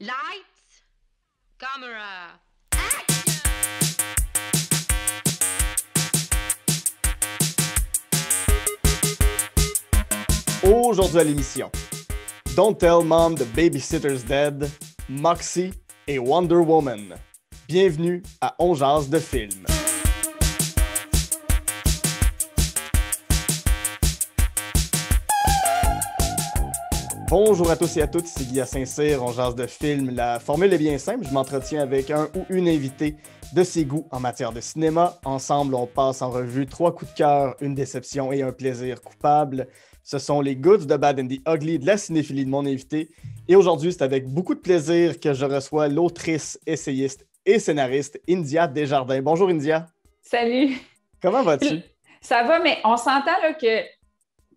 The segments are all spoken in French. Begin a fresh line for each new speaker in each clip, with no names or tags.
Light, camera, action!
Aujourd'hui à l'émission, Don't Tell Mom the Babysitter's Dead, Moxie et Wonder Woman. Bienvenue à On de films. Bonjour à tous et à toutes, c'est Guy Saint-Cyr, on jase de films. La formule est bien simple, je m'entretiens avec un ou une invitée de ses goûts en matière de cinéma. Ensemble, on passe en revue trois coups de cœur, une déception et un plaisir coupable. Ce sont les goods, de bad and the ugly de la cinéphilie de mon invité. Et aujourd'hui, c'est avec beaucoup de plaisir que je reçois l'autrice, essayiste et scénariste India Desjardins. Bonjour India. Salut. Comment vas-tu?
Ça va, mais on s'entend que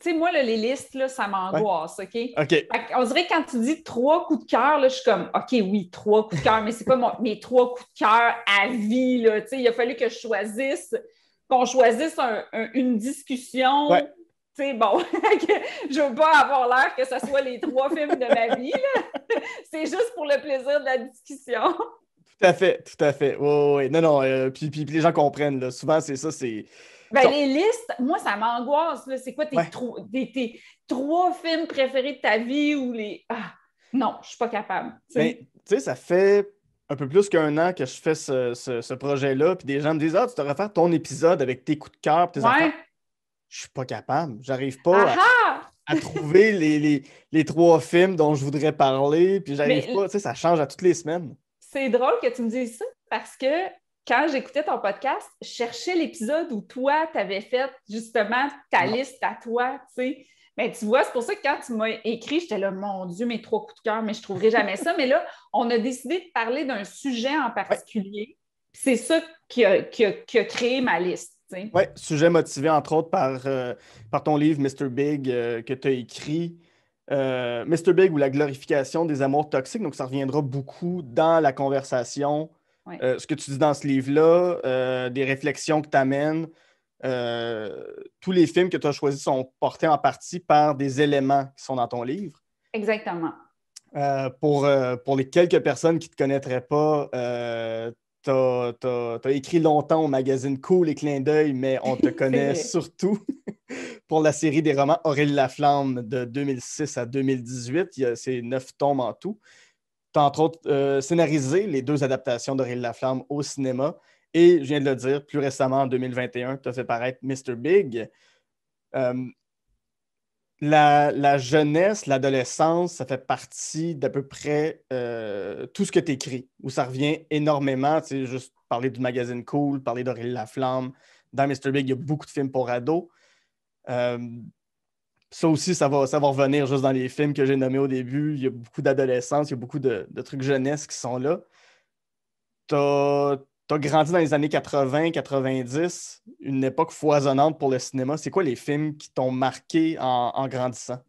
tu sais, moi, les listes, là, ça m'angoisse, OK? OK. On dirait que quand tu dis trois coups de cœur, je suis comme, OK, oui, trois coups de cœur, mais c'est pas mes trois coups de cœur à vie, là. Tu sais, il a fallu que je choisisse, qu'on choisisse une discussion. Tu sais, bon, je veux pas avoir l'air que ce soit les trois films de ma vie, C'est juste pour le plaisir de la discussion. Tout
à fait, tout à fait. Oui, oui. Non, non, euh, puis, les gens comprennent, là. Souvent, c'est ça, c'est ben, les
listes, moi, ça m'angoisse. C'est quoi tes, trois films préférés de ta vie ou les. Ah, non, je suis pas capable. Ben,
tu sais, ça fait un peu plus qu'un an que je fais ce, projet-là, puis des gens me disent Ah, tu devrais faire ton épisode avec tes coups de cœur, tes ouais. Je suis pas capable. J'arrive pas à, trouver les, les, les, trois films dont je voudrais parler, puis j'arrive pas. Tu sais, ça change à toutes les semaines.
C'est drôle que tu me dises ça parce que quand j'écoutais ton podcast, je cherchais l'épisode où toi, tu avais fait justement ta liste à toi, tu sais. Mais tu vois, c'est pour ça que quand tu m'as écrit, j'étais là, mon Dieu, mes trois coups de cœur, mais je ne trouverai jamais ça. mais là, on a décidé de parler d'un sujet en particulier. C'est ça qui a, créé ma liste. Oui,
sujet motivé entre autres par, euh, par ton livre Mr. Big euh, que tu as écrit. Euh, Mr. Big ou la glorification des amours toxiques. Donc, ça reviendra beaucoup dans la conversation euh, ce que tu dis dans ce livre-là, euh, des réflexions que tu amènes, euh, tous les films que tu as choisis sont portés en partie par des éléments qui sont dans ton livre. Exactement. pour, pour les quelques personnes qui ne te connaîtraient pas, tu as, écrit longtemps au magazine Cool et Clin d'œil, mais on te connaît surtout pour la série des romans Aurélie Laflamme de 2006 à 2018. Il y a C'est neuf tomes en tout. Tu as entre autres euh, scénarisé les deux adaptations la Laflamme au cinéma. Et je viens de le dire, plus récemment, en 2021, tu as fait paraître Mr. Big. Euh, la, jeunesse, l'adolescence, ça fait partie d'à peu près euh, tout ce que tu écris, où ça revient énormément. Tu sais, juste parler du magazine Cool, parler la Laflamme. Dans Mr. Big, il y a beaucoup de films pour ados ça aussi, ça va, ça va revenir juste dans les films que j'ai nommés au début. Il y a beaucoup d'adolescence, il y a beaucoup de, trucs jeunesse qui sont là. Tu as, grandi dans les années 80, 90, une époque foisonnante pour le cinéma. C'est quoi les films qui t'ont marqué en, grandissant?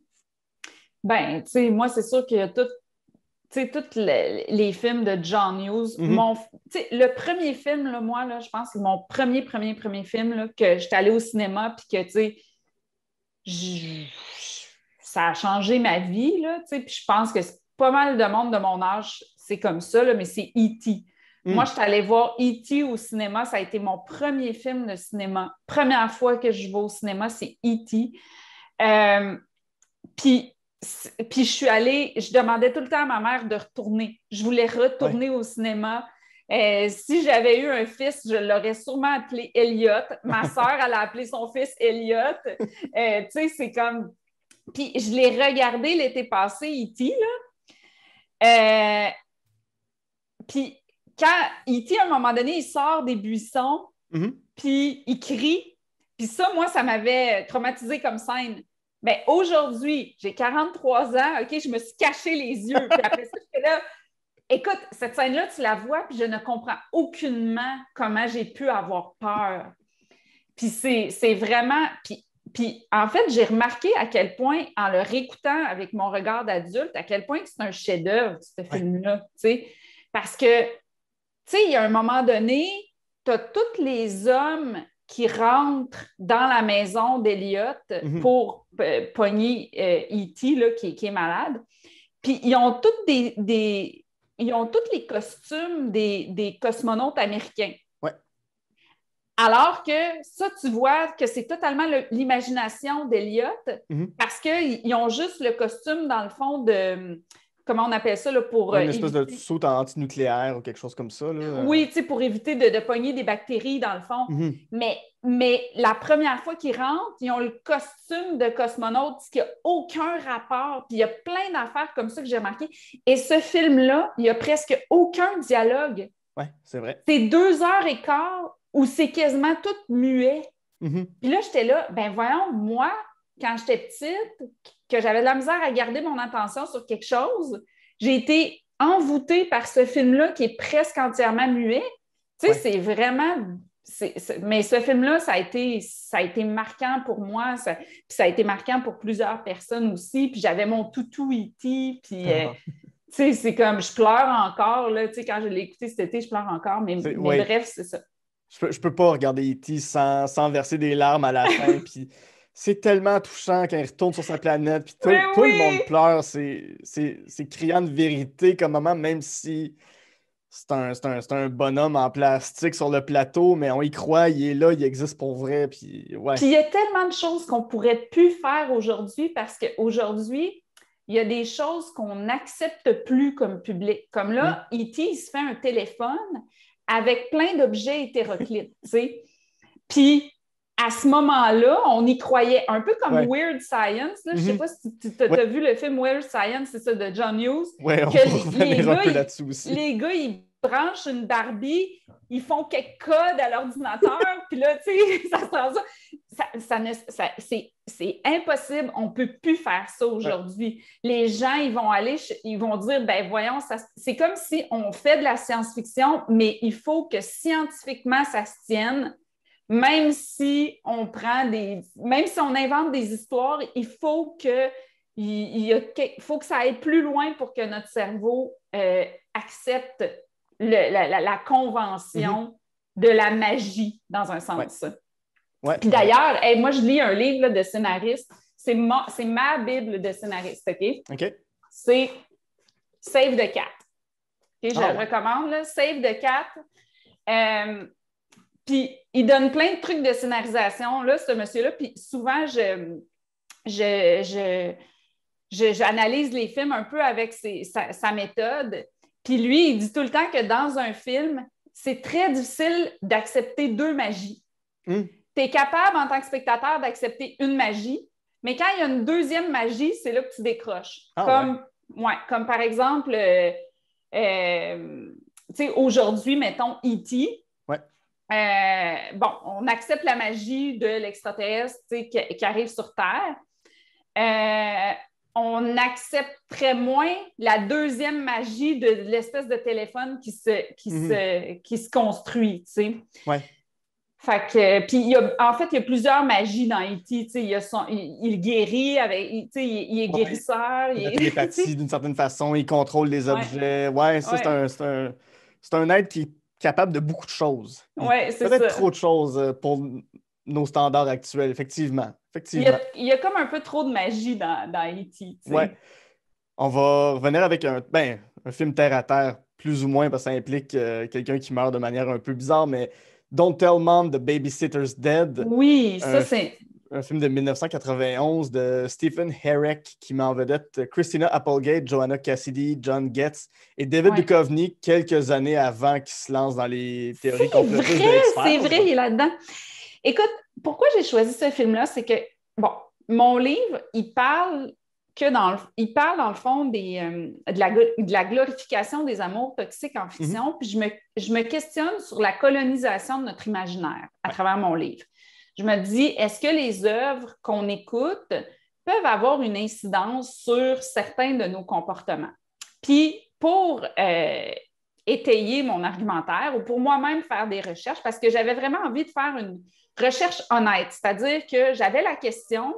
Ben, tu sais, moi, c'est sûr qu'il y a tous les, films de John Hughes. Mm-hmm. sais le premier film, moi, là, je pense mon premier, premier, premier film que j'étais allé au cinéma, puis que, tu sais, ça a changé ma vie, puis je pense que pas mal de monde de mon âge, c'est comme ça, mais c'est E.T. Hmm. Moi, je suis allée voir E.T. au cinéma. Ça a été mon premier film de cinéma. Première fois que je vais au cinéma, c'est E.T. Euh, puis, je suis allée, je demandais tout le temps à ma mère de retourner. Je voulais retourner au cinéma euh, si j'avais eu un fils, je l'aurais sûrement appelé Elliot. Ma sœur, elle a appelé son fils Elliot. Euh, tu sais, c'est comme. Puis je l'ai regardé l'été passé, E.T. là. Euh, puis quand E.T., à un moment donné, il sort des buissons, mm-hmm. puis il crie. Puis ça, moi, ça m'avait traumatisé comme scène. Mais ben, aujourd'hui, j'ai 43 ans, OK, je me suis caché les yeux. Puis après ça, je suis là, Écoute, cette scène-là, tu la vois, puis je ne comprends aucunement comment j'ai pu avoir peur. Puis c'est vraiment. Puis, en fait, j'ai remarqué à quel point, en le réécoutant avec mon regard d'adulte, à quel point c'est un chef-d'œuvre, ce film-là. Parce que, tu sais, il y a un moment donné, tu as tous les hommes qui rentrent dans la maison d'Eliott mm-hmm. pour euh, pogner E.T., euh, e qui, est malade. Puis ils ont toutes des ils ont tous les costumes des, cosmonautes américains. Ouais. Alors que ça, tu vois que c'est totalement l'imagination d'Eliott mhm. parce qu'ils ont juste le costume, dans le fond, de comment on appelle ça, pour... une euh, espèce de de
soute antinucléaire ou quelque chose comme ça. Oui,
tu sais, pour éviter de, pogner des bactéries, dans le fond. Mm-hmm. mais, mais la première fois qu'ils rentrent, ils ont le costume de cosmonaute, ce qui n'a aucun rapport. Puis il y a plein d'affaires comme ça que j'ai marqué Et ce film-là, il n'y a presque aucun dialogue.
Oui, c'est vrai.
C'est deux heures et quart où c'est quasiment tout muet. Mm-hmm. Puis là, j'étais là, ben voyons, moi, quand j'étais petite, que j'avais de la misère à garder mon attention sur quelque chose, j'ai été envoûtée par ce film-là qui est presque entièrement muet. Tu sais, c'est vraiment. mais ce film-là, ça, a été, ça a été marquant pour moi, ça, puis ça a été marquant pour plusieurs personnes aussi. Puis j'avais mon toutou E.T., puis. Euh, ah. tu c'est comme je pleure encore, là, tu quand je l'ai écouté cet été, je pleure encore, mais, bref, c'est ça.
Je peux, peux pas regarder E.T. Sans, sans, verser des larmes à la fin, puis c'est tellement touchant quand il retourne sur sa planète, puis tout, ben le monde pleure. C'est criant de vérité comme moment, même si c'est un, un, bonhomme en plastique sur le plateau, mais on y croit, il est là, il existe pour vrai. Puis il y a
tellement de choses qu'on pourrait plus faire aujourd'hui parce qu'aujourd'hui, il y a des choses qu'on n'accepte plus comme public. Comme là, E.T., il se fait un téléphone avec plein d'objets hétéroclites. Puis à ce moment-là, on y croyait un peu comme Weird Science. Je ne sais mhm. pas si tu as, vu le film Weird Science, c'est ça, de John Hughes. Oui, on que les, peu gars, ils, aussi. les gars, ils branchent une Barbie, ils font quelques codes à l'ordinateur, puis là, tu sais, ça se c'est impossible, on ne peut plus faire ça aujourd'hui. Les gens, ils vont aller, ils vont dire, ben voyons, c'est comme si on fait de la science-fiction, mais il faut que scientifiquement, ça se tienne même si on prend des. même si on invente des histoires, il faut que, il, faut que ça aille plus loin pour que notre cerveau euh, accepte la, convention mm-hmm. de la magie, dans un sens. Puis d'ailleurs, moi, je lis un livre de scénariste. C'est ma, ma, Bible de scénariste, OK? OK. C'est Save the Cat. je ah la recommande, Save the Cat. Euh, puis il donne plein de trucs de scénarisation, là, ce monsieur-là. Puis souvent, j'analyse les films un peu avec sa, méthode. Puis lui, il dit tout le temps que dans un film, c'est très difficile d'accepter deux magies. Hmm. Tu es capable en tant que spectateur d'accepter une magie, mais quand il y a une deuxième magie, c'est là que tu décroches. Ah comme, comme par exemple, euh, euh aujourd'hui, mettons, E.T., euh, bon, on accepte la magie de l'extraterrestre qui, arrive sur Terre. Euh, on accepte très moins la deuxième magie de l'espèce de téléphone qui se, qui mm-hmm. qui se construit, Oui. Fait puis en fait, il y a plusieurs magies dans E.T., il, guérit avec, il, est guérisseur. Il, est
d'une certaine façon, il contrôle les objets. Ouais, ça, c'est un, un être qui capable de beaucoup de choses. Ouais, c'est Peut-être trop de choses euh, pour nos standards actuels, effectivement. effectivement.
Il, y a, comme un peu trop de magie dans, dans e
On va revenir avec un, ben, un film terre à terre, plus ou moins, parce que ça implique euh, quelqu'un qui meurt de manière un peu bizarre, mais Don't Tell Mom, The Babysitter's Dead. Oui, ça, c'est un film de 1991 de Stephen Herrick qui met en vedette Christina Applegate, Joanna Cassidy, John Getz et David Duchovny quelques années avant qu'il se lance dans les théories complotistes. C'est vrai, c'est vrai,
il est là-dedans. Écoute, pourquoi j'ai choisi ce film-là, c'est que, bon, mon livre, il parle que dans il parle dans le fond euh, de, la, glorification des amours toxiques en fiction, mhm. puis je me, questionne sur la colonisation de notre imaginaire à travers mon livre je me dis, est-ce que les œuvres qu'on écoute peuvent avoir une incidence sur certains de nos comportements? Puis, pour euh, étayer mon argumentaire ou pour moi-même faire des recherches, parce que j'avais vraiment envie de faire une recherche honnête, c'est-à-dire que j'avais la question,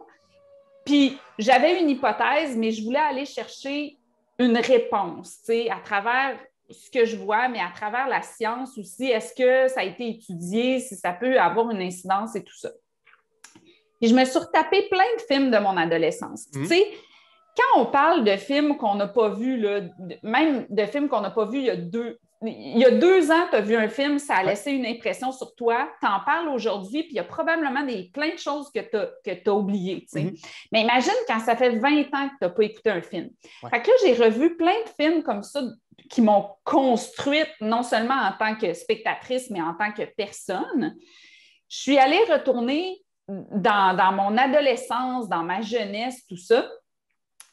puis j'avais une hypothèse, mais je voulais aller chercher une réponse, à travers ce que je vois, mais à travers la science aussi, est-ce que ça a été étudié, si ça peut avoir une incidence et tout ça. Et je me suis retapé plein de films de mon adolescence. Mmh. Tu sais, quand on parle de films qu'on n'a pas vus, même de films qu'on n'a pas vus il y a deux, il y a deux ans, tu as vu un film, ça a laissé une impression sur toi, tu en parles aujourd'hui, puis il y a probablement des, plein de choses que tu as, oubliées. Mhm. Mais imagine quand ça fait 20 ans que tu n'as pas écouté un film. que là, j'ai revu plein de films comme ça qui m'ont construite, non seulement en tant que spectatrice, mais en tant que personne. Je suis allée retourner dans, mon adolescence, dans ma jeunesse, tout ça.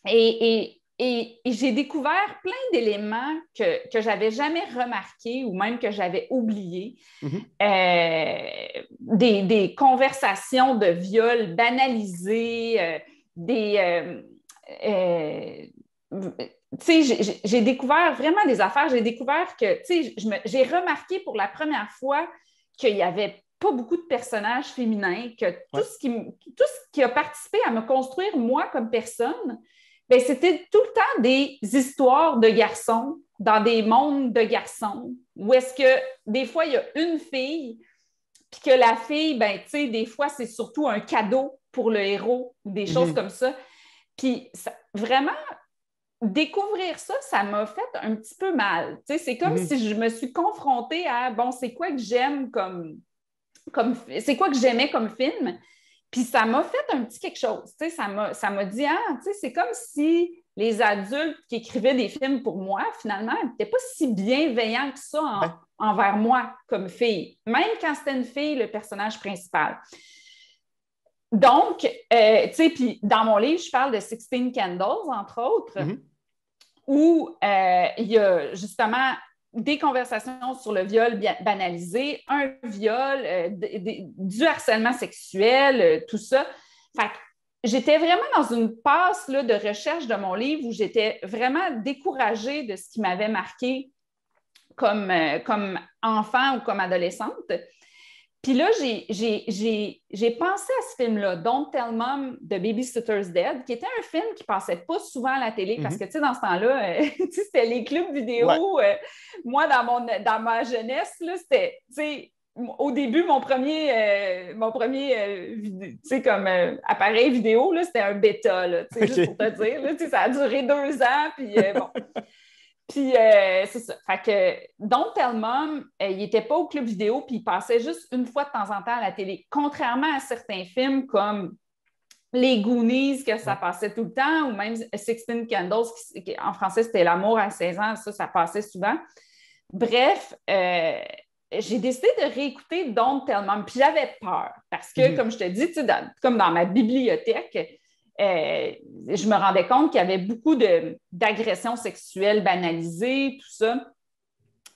et et, j'ai découvert plein d'éléments que, que j'avais jamais remarqués ou même que j'avais oubliés. Mhm. Euh, des, conversations de viol banalisées, euh, des. Euh, j'ai découvert vraiment des affaires. J'ai découvert que, j'ai remarqué pour la première fois qu'il n'y avait pas beaucoup de personnages féminins, que tout, ce qui, tout ce qui a participé à me construire moi comme personne, ben, c'était tout le temps des histoires de garçons dans des mondes de garçons où est-ce que des fois il y a une fille puis que la fille ben, des fois c'est surtout un cadeau pour le héros ou des mhm. choses comme ça. Puis vraiment découvrir ça, ça m'a fait un petit peu mal. c'est comme mhm. si je me suis confrontée à bon, c'est quoi que j'aime comme comme c'est quoi que j'aimais comme film puis ça m'a fait un petit quelque chose. Tu sais, ça m'a dit, ah, tu sais, c'est comme si les adultes qui écrivaient des films pour moi, finalement, n'étaient pas si bienveillants que ça envers moi comme fille, même quand c'était une fille, le personnage principal. Donc, euh, tu sais, puis dans mon livre, je parle de Sixteen Candles, entre autres, mm-hmm. où euh, il y a justement des conversations sur le viol banalisé, un viol, euh, du harcèlement sexuel, euh, tout ça. Fait j'étais vraiment dans une passe de recherche de mon livre où j'étais vraiment découragée de ce qui m'avait marqué comme euh, enfant ou comme adolescente. Puis là, j'ai pensé à ce film-là, Don't Tell Mom de Babysitter's Dead, qui était un film qui passait pas souvent à la télé parce mhm. que, tu sais, dans ce temps-là, euh, c'était les clubs vidéo. Euh, moi, dans, mon, dans ma jeunesse, c'était, tu sais, au début, mon premier, euh, mon premier comme, appareil vidéo, c'était un bêta, juste pour te dire. ça a duré deux ans, puis bon. Puis, euh, c'est ça. Fait que, dont Tellement, mom, euh, il n'était pas au club vidéo, puis il passait juste une fois de temps en temps à la télé. Contrairement à certains films comme Les Goonies, que ça passait tout le temps, ou même Sixteen Candles, qui, en français, c'était L'amour à 16 ans, ça, ça passait souvent. Bref, euh, j'ai décidé de réécouter Don't Tell Mom, puis j'avais peur, parce que, mhm. comme je te dis, dans, comme dans ma bibliothèque, euh, je me rendais compte qu'il y avait beaucoup d'agressions sexuelles banalisées, tout ça.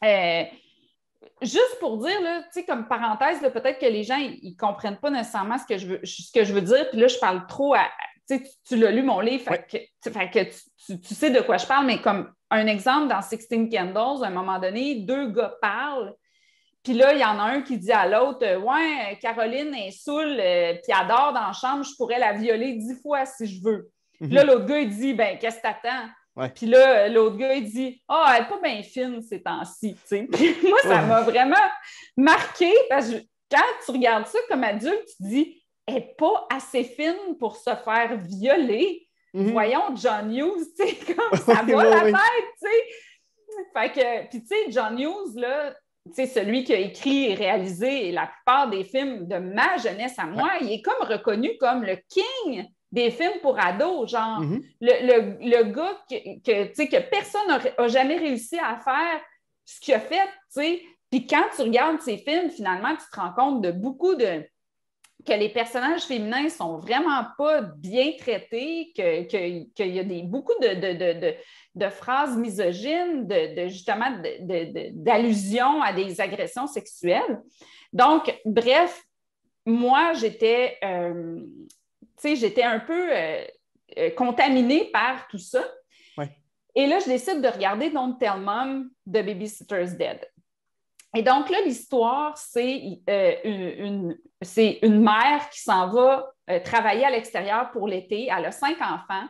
Euh, juste pour dire, là, comme parenthèse, peut-être que les gens ne comprennent pas nécessairement ce que, je veux, que je veux dire. Puis là, je parle trop à. Tu, l'as lu mon livre, que, tu, sais de quoi je parle, mais comme un exemple dans Sixteen Candles, à un moment donné, deux gars parlent puis là, il y en a un qui dit à l'autre euh, Ouais, Caroline est saoule, euh, puis elle dort dans la chambre, je pourrais la violer dix fois si je veux. Puis là, mhm. l'autre gars, il dit Ben, qu'est-ce que t'attends Puis là, euh, l'autre gars, il dit Ah, oh, elle n'est pas bien fine ces temps-ci. moi, ça m'a vraiment marqué parce que quand tu regardes ça comme adulte, tu dis Elle n'est pas assez fine pour se faire violer. Mhm. Voyons, John Hughes, tu sais, comme ça va la tête, tu sais. Fait que, puis tu sais, John Hughes, là, c'est celui qui a écrit et réalisé la plupart des films de ma jeunesse à moi, il est comme reconnu comme le king des films pour ados, genre mm-hmm. le, gars que, que personne n'a jamais réussi à faire ce qu'il a fait, Puis quand tu regardes ses films, finalement, tu te rends compte de beaucoup de, que les personnages féminins sont vraiment pas bien traités, qu'il que, y a des, beaucoup de, de, phrases misogynes, de, justement d'allusions à des agressions sexuelles. Donc, bref, moi, j'étais, euh, j'étais un peu euh, euh, contaminée par tout ça. Et là, je décide de regarder Don't Tell Mom de Babysitter's Dead. Et donc là, l'histoire, euh, c'est une, mère qui s'en va euh, travailler à l'extérieur pour l'été. Elle a cinq enfants.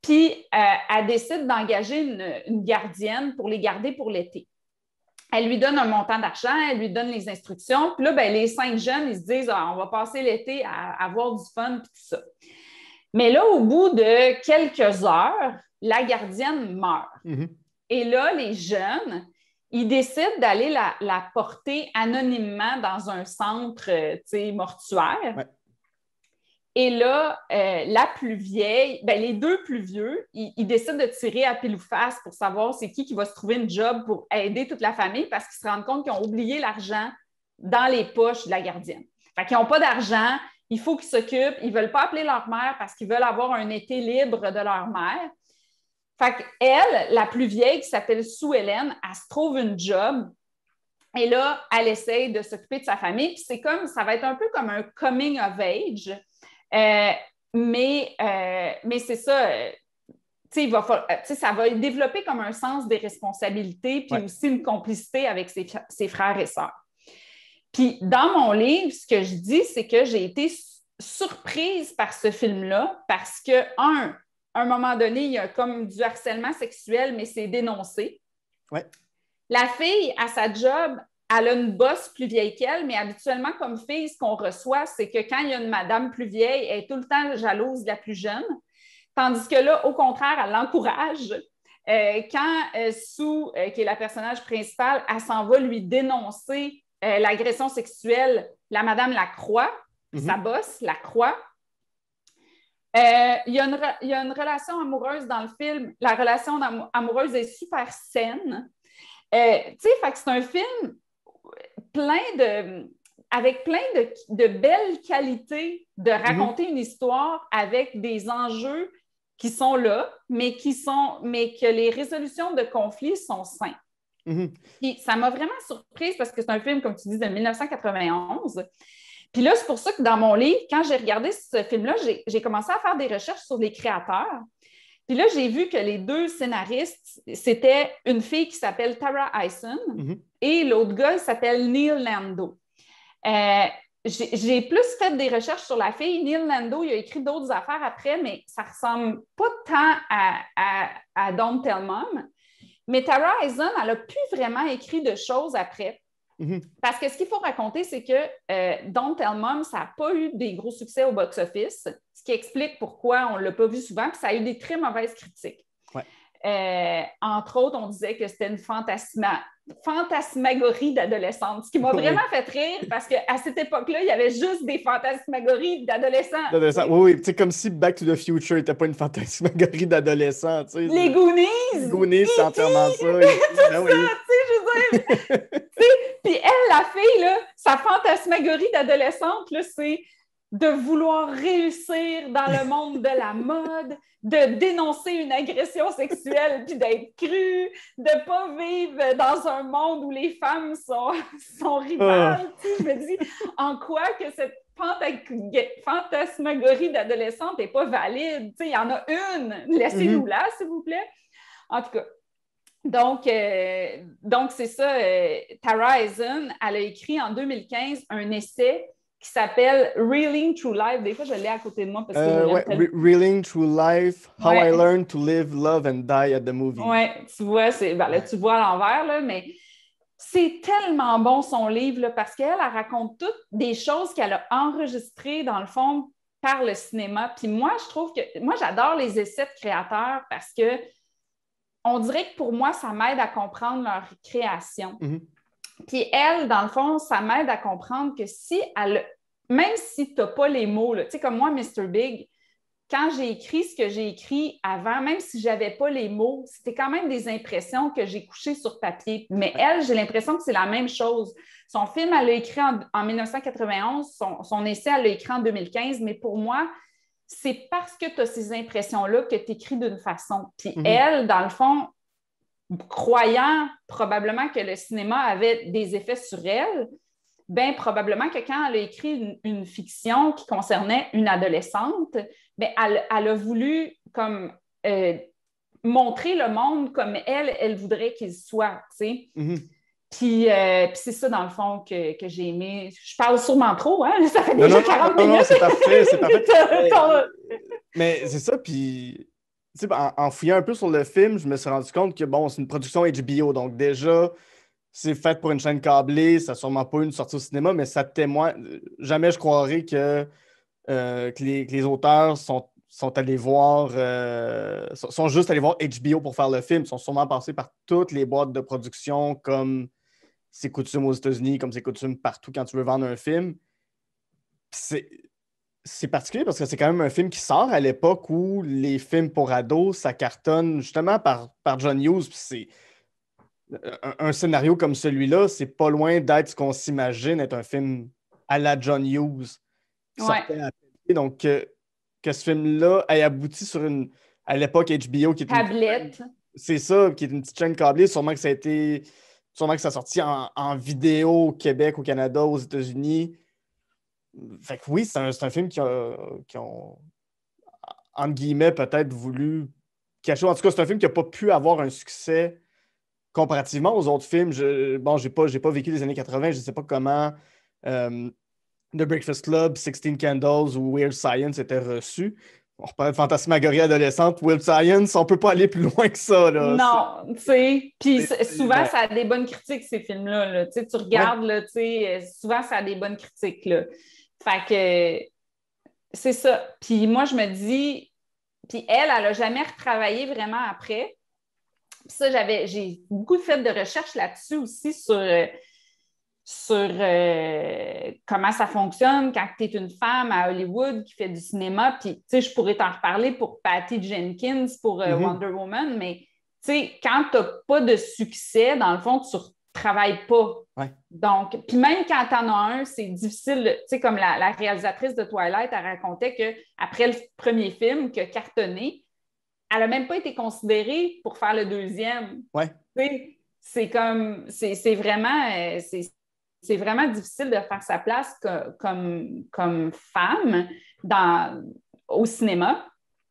Puis, euh, elle décide d'engager une, gardienne pour les garder pour l'été. Elle lui donne un montant d'argent, elle lui donne les instructions. Puis là, ben, les cinq jeunes, ils se disent ah, on va passer l'été à, avoir du fun, puis tout ça. Mais là, au bout de quelques heures, la gardienne meurt. Mm-hmm. Et là, les jeunes, ils décide d'aller la, porter anonymement dans un centre euh, mortuaire. Et là, euh, la plus vieille, ben, les deux plus vieux, ils, décident de tirer à pile ou face pour savoir c'est qui qui va se trouver une job pour aider toute la famille parce qu'ils se rendent compte qu'ils ont oublié l'argent dans les poches de la gardienne. Fait qu'ils n'ont pas d'argent, il faut qu'ils s'occupent, ils ne veulent pas appeler leur mère parce qu'ils veulent avoir un été libre de leur mère. Elle, la plus vieille, qui s'appelle Sue Hélène, elle se trouve une job. Et là, elle essaye de s'occuper de sa famille. Puis c'est comme, ça va être un peu comme un coming of age. Euh, mais euh, mais c'est ça. Euh, va ça va développer comme un sens des responsabilités, puis aussi une complicité avec ses, ses frères et sœurs. Puis dans mon livre, ce que je dis, c'est que j'ai été surprise par ce film-là parce que, un, à un moment donné, il y a comme du harcèlement sexuel, mais c'est dénoncé. Ouais. La fille, à sa job, elle a une bosse plus vieille qu'elle, mais habituellement, comme fille, ce qu'on reçoit, c'est que quand il y a une madame plus vieille, elle est tout le temps jalouse de la plus jeune. Tandis que là, au contraire, elle l'encourage. Euh, quand euh, Sue, euh, qui est la personnage principale, elle s'en va lui dénoncer l'agression sexuelle, la madame la croit, mm-hmm. sa bosse la croit, euh, il, y a une relation amoureuse dans le film. La relation amoureuse est super saine. Euh, tu sais, c'est un film plein de, avec plein de, belles qualités de mhm. raconter une histoire avec des enjeux qui sont là, mais qui sont, mais que les résolutions de conflits sont sains. Mhm. ça m'a vraiment surprise parce que c'est un film, comme tu dis, de 1991. Puis là, c'est pour ça que dans mon livre, quand j'ai regardé ce film-là, j'ai commencé à faire des recherches sur les créateurs. Puis là, j'ai vu que les deux scénaristes, c'était une fille qui s'appelle Tara Eisen mhm. et l'autre gars, il s'appelle Neil Lando. Euh, j'ai plus fait des recherches sur la fille. Neil Lando, il a écrit d'autres affaires après, mais ça ressemble pas tant à, à, à Don't Tell Mom. Mais Tara Eisen, elle n'a plus vraiment écrit de choses après. Mm-hmm. Parce que ce qu'il faut raconter, c'est que euh, Don't Tell Mom, ça n'a pas eu des gros succès au box-office, ce qui explique pourquoi on ne l'a pas vu souvent, puis ça a eu des très mauvaises critiques. Euh, entre autres, on disait que c'était une fantasmagorie d'adolescente, ce qui m'a vraiment fait rire parce qu'à cette époque-là, il y avait juste des fantasmagories d'adolescents.
Oui, oui, comme si Back to the Future n'était pas une fantasmagorie d'adolescents. Les
Goonies! Les
Goonies, c'est entièrement ça. Tout ça, ben tu sais,
je veux dire. Puis elle, la fille, là, sa fantasmagorie d'adolescente, c'est de vouloir réussir dans le monde de la mode, de dénoncer une agression sexuelle puis d'être cru, de pas vivre dans un monde où les femmes sont, sont rivales. Ah. Je me dis en quoi que cette fantasmagorie d'adolescente n'est pas valide. Il y en a une. Laissez-nous mm-hmm. là, s'il vous plaît. En tout cas. Donc, euh, donc c'est ça. Euh, Tara Eisen, elle a écrit en 2015 un essai qui s'appelle Reeling Through Life. Des fois, je l'ai à côté de moi parce que. Euh,
Reeling Through Life, How I Learned to Live, Love and Die at the Movie.
Oui, tu vois, ben là, tu vois à l'envers, mais c'est tellement bon son livre là, parce qu'elle raconte toutes des choses qu'elle a enregistrées dans le fond par le cinéma. Puis moi, je trouve que. Moi, j'adore les essais de créateurs parce que on dirait que pour moi, ça m'aide à comprendre leur création. Mm-hmm. Puis elle, dans le fond, ça m'aide à comprendre que si elle, même si tu n'as pas les mots, tu sais, comme moi, Mr. Big, quand j'ai écrit ce que j'ai écrit avant, même si je n'avais pas les mots, c'était quand même des impressions que j'ai couchées sur papier. Mais elle, j'ai l'impression que c'est la même chose. Son film, elle l'a écrit en, 1991, son, essai, elle l'a écrit en 2015, mais pour moi, c'est parce que tu as ces impressions-là que tu écris d'une façon. Puis mhm. elle, dans le fond, croyant probablement que le cinéma avait des effets sur elle, bien probablement que quand elle a écrit une, fiction qui concernait une adolescente, bien, elle, a voulu comme euh, montrer le monde comme elle, elle voudrait qu'il soit, tu mm-hmm. euh, Puis, c'est ça, dans le fond, que, j'ai aimé. Je parle sûrement trop, hein? Ça fait déjà 40 minutes. c'est
mais c'est ça, puis en, fouillant un peu sur le film, je me suis rendu compte que bon, c'est une production HBO, donc déjà, c'est fait pour une chaîne câblée, ça n'a sûrement pas une sortie au cinéma, mais ça témoigne. Jamais je croirais que, euh, les, auteurs sont, allés voir, euh, sont juste allés voir HBO pour faire le film. Ils sont sûrement passés par toutes les boîtes de production comme c'est coutume aux États-Unis, comme c'est coutume partout quand tu veux vendre un film. C'est c'est particulier parce que c'est quand même un film qui sort à l'époque où les films pour ados, ça cartonne justement par, John Hughes. C'est euh, un, scénario comme celui-là, c'est pas loin d'être ce qu'on s'imagine être un film à la John Hughes. Donc, que, ce film-là ait abouti sur une, à l'époque, HBO qui était.
Tablette.
C'est ça, qui est une petite chaîne câblée. Sûrement que ça a été. Sûrement que ça a sorti en vidéo au Québec, au Canada, aux États-Unis. Fait que oui, c'est un, film qui, a, qui ont, entre guillemets, peut-être voulu cacher. En tout cas, c'est un film qui n'a pas pu avoir un succès comparativement aux autres films. bon, j'ai pas, pas vécu les années 80, je ne sais pas comment euh, The Breakfast Club, Sixteen Candles ou Weird Science étaient reçus. On reparle de Fantasmagorie adolescente, Weird Science, on peut pas aller plus loin que ça. Là.
Non, tu sais. Puis souvent, ça a des bonnes critiques, ces films-là. Tu regardes, euh, souvent, ça a des bonnes critiques. Là. Fait que c'est ça. Puis moi, je me dis, puis elle, elle n'a jamais retravaillé vraiment après. Puis ça, j'avais, j'ai beaucoup fait de recherches là-dessus aussi sur, euh, sur euh, comment ça fonctionne quand tu es une femme à Hollywood qui fait du cinéma. Puis, tu sais, je pourrais t'en reparler pour Patty Jenkins, pour euh, mm-hmm. Wonder Woman, mais, tu sais, quand tu n'as pas de succès, dans le fond, tu travaille pas. Donc, puis même quand t'en as un, c'est difficile. Tu sais, comme la, réalisatrice de Twilight, elle racontait qu'après le premier film, que cartonné, elle n'a même pas été considérée pour faire le deuxième. Ouais. c'est comme, c'est vraiment, euh, c'est vraiment difficile de faire sa place comme, comme femme dans, au cinéma.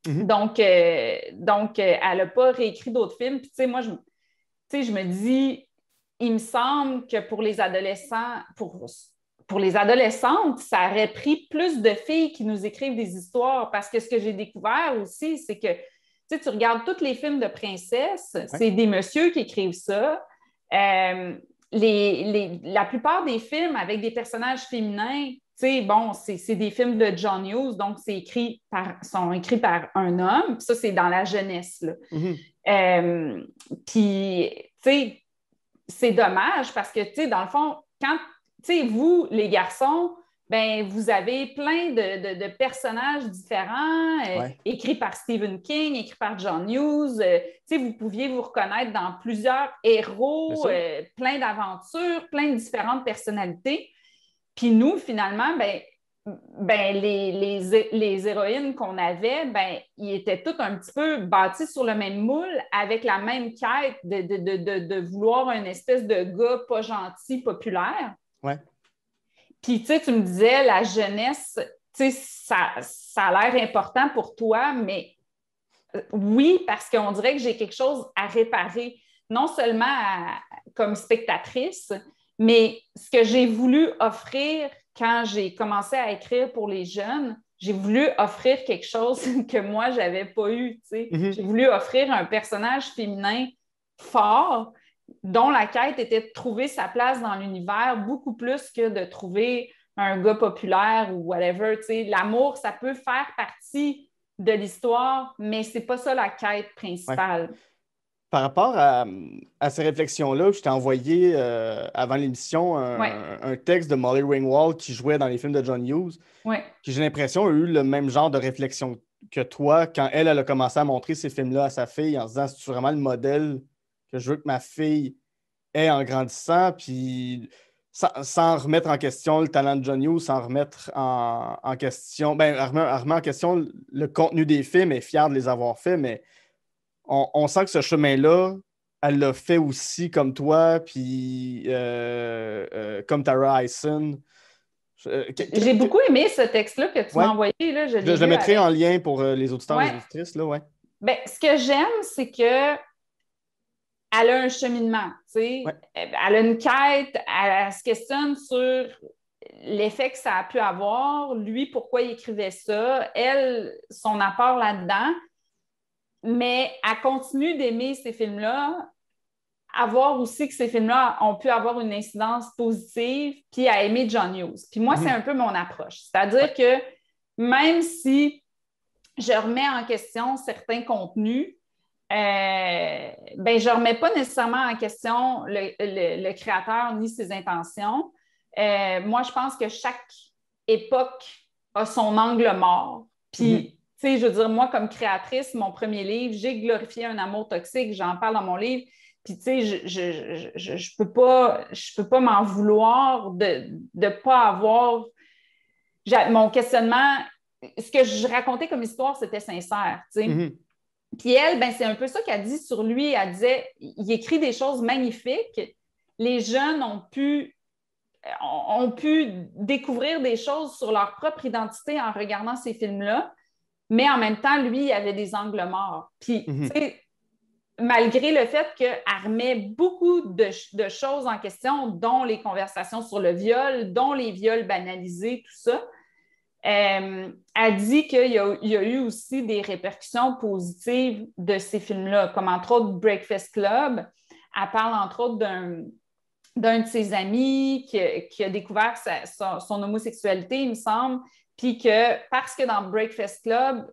Mm-hmm. Donc, euh, donc euh, elle n'a pas réécrit d'autres films. tu sais, moi, je, tu je me dis, il me semble que pour les adolescents, pour, pour les adolescentes, ça aurait pris plus de filles qui nous écrivent des histoires parce que ce que j'ai découvert aussi, c'est que tu regardes tous les films de princesses, c'est des messieurs qui écrivent ça. Euh, la plupart des films avec des personnages féminins, bon, c'est des films de John Hughes, donc c'est écrit par, sont écrits par un homme. Ça, c'est dans la jeunesse. Mm-hmm. Euh, puis, c'est dommage parce que, tu sais, dans le fond, quand, tu sais, vous, les garçons, ben, vous avez plein de, personnages différents, écrit euh, écrits par Stephen King, écrits par John Hughes. Euh, sais, vous pouviez vous reconnaître dans plusieurs héros, euh, plein d'aventures, plein de différentes personnalités. Puis nous, finalement, ben, ben, les, les, les héroïnes qu'on avait, ben, ils étaient toutes un petit peu bâties sur le même moule, avec la même quête de, de, de, de vouloir une espèce de gars pas gentil, populaire. Ouais. Puis, tu sais, tu me disais, la jeunesse, tu sais, ça, ça a l'air important pour toi, mais euh, oui, parce qu'on dirait que j'ai quelque chose à réparer, non seulement comme spectatrice, mais ce que j'ai voulu offrir quand j'ai commencé à écrire pour les jeunes, j'ai voulu offrir quelque chose que moi, je n'avais pas eu. Mhm. J'ai voulu offrir un personnage féminin fort dont la quête était de trouver sa place dans l'univers beaucoup plus que de trouver un gars populaire ou whatever. L'amour, ça peut faire partie de l'histoire, mais ce n'est pas ça la quête principale.
Par rapport à, ces réflexions-là, je t'ai envoyé euh, avant l'émission un, texte de Molly Ringwald qui jouait dans les films de John Hughes, qui j'ai l'impression a eu le même genre de réflexion que toi quand elle, elle a commencé à montrer ces films-là à sa fille en se disant c'est vraiment le modèle que je veux que ma fille ait en grandissant, puis sans, remettre en question le talent de John Hughes, sans remettre en, question, ben, en, question le contenu des films et fier de les avoir faits, mais on, sent que ce chemin-là, elle l'a fait aussi comme toi, puis euh, euh, comme Tara Hyson. Euh, J'ai
beaucoup aimé ce texte-là que tu m'as envoyé. je, le mettrai
en lien pour les auditeurs et les auditrices. Là, ouais.
Ben, ce que j'aime, c'est que elle a un cheminement. sais, Elle a une quête, elle se questionne sur l'effet que ça a pu avoir, lui, pourquoi il écrivait ça, elle, son apport là-dedans mais à continuer d'aimer ces films-là, à voir aussi que ces films-là ont pu avoir une incidence positive, puis à aimer John Hughes. Puis moi, mhm. c'est un peu mon approche. C'est-à-dire que même si je remets en question certains contenus, euh, ben, je ne remets pas nécessairement en question le, créateur ni ses intentions. Euh, moi, je pense que chaque époque a son angle mort. Puis mhm je veux dire, moi, comme créatrice, mon premier livre, j'ai glorifié un amour toxique, j'en parle dans mon livre. Puis, tu sais, je ne peux pas, je peux pas m'en vouloir de ne pas avoir. Mon questionnement, ce que je racontais comme histoire, c'était sincère, mm-hmm. Puis elle, ben, c'est un peu ça qu'elle dit sur lui. Elle disait il écrit des choses magnifiques. Les jeunes ont pu, ont pu découvrir des choses sur leur propre identité en regardant ces films-là mais en même temps, lui, il avait des angles morts. Puis, mhm. malgré le fait qu'elle remet beaucoup de, choses en question, dont les conversations sur le viol, dont les viols banalisés, tout ça, euh, elle dit qu'il y, a eu aussi des répercussions positives de ces films-là, comme entre autres Breakfast Club. Elle parle entre autres d'un de ses amis qui, a découvert son, homosexualité, il me semble, puis que parce que dans Breakfast Club,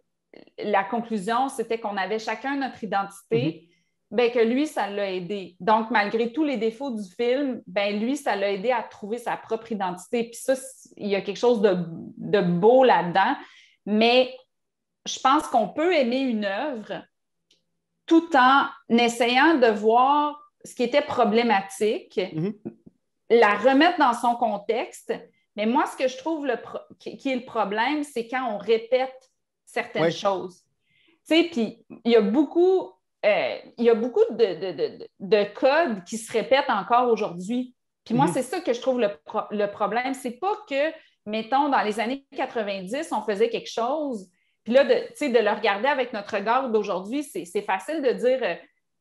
la conclusion, c'était qu'on avait chacun notre identité, mhm. bien que lui, ça l'a aidé. Donc, malgré tous les défauts du film, ben lui, ça l'a aidé à trouver sa propre identité. Puis ça, il y a quelque chose de, beau là-dedans. Mais je pense qu'on peut aimer une œuvre tout en essayant de voir ce qui était problématique, mhm. la remettre dans son contexte, mais moi, ce que je trouve le qui est le problème, c'est quand on répète certaines choses. Tu sais, puis il y a beaucoup, euh, y beaucoup de, codes qui se répètent encore aujourd'hui. Puis moi, mhm. c'est ça que je trouve le, le problème. C'est pas que, mettons, dans les années 90, on faisait quelque chose, puis là, tu de le regarder avec notre regard d'aujourd'hui, c'est facile de dire... Euh,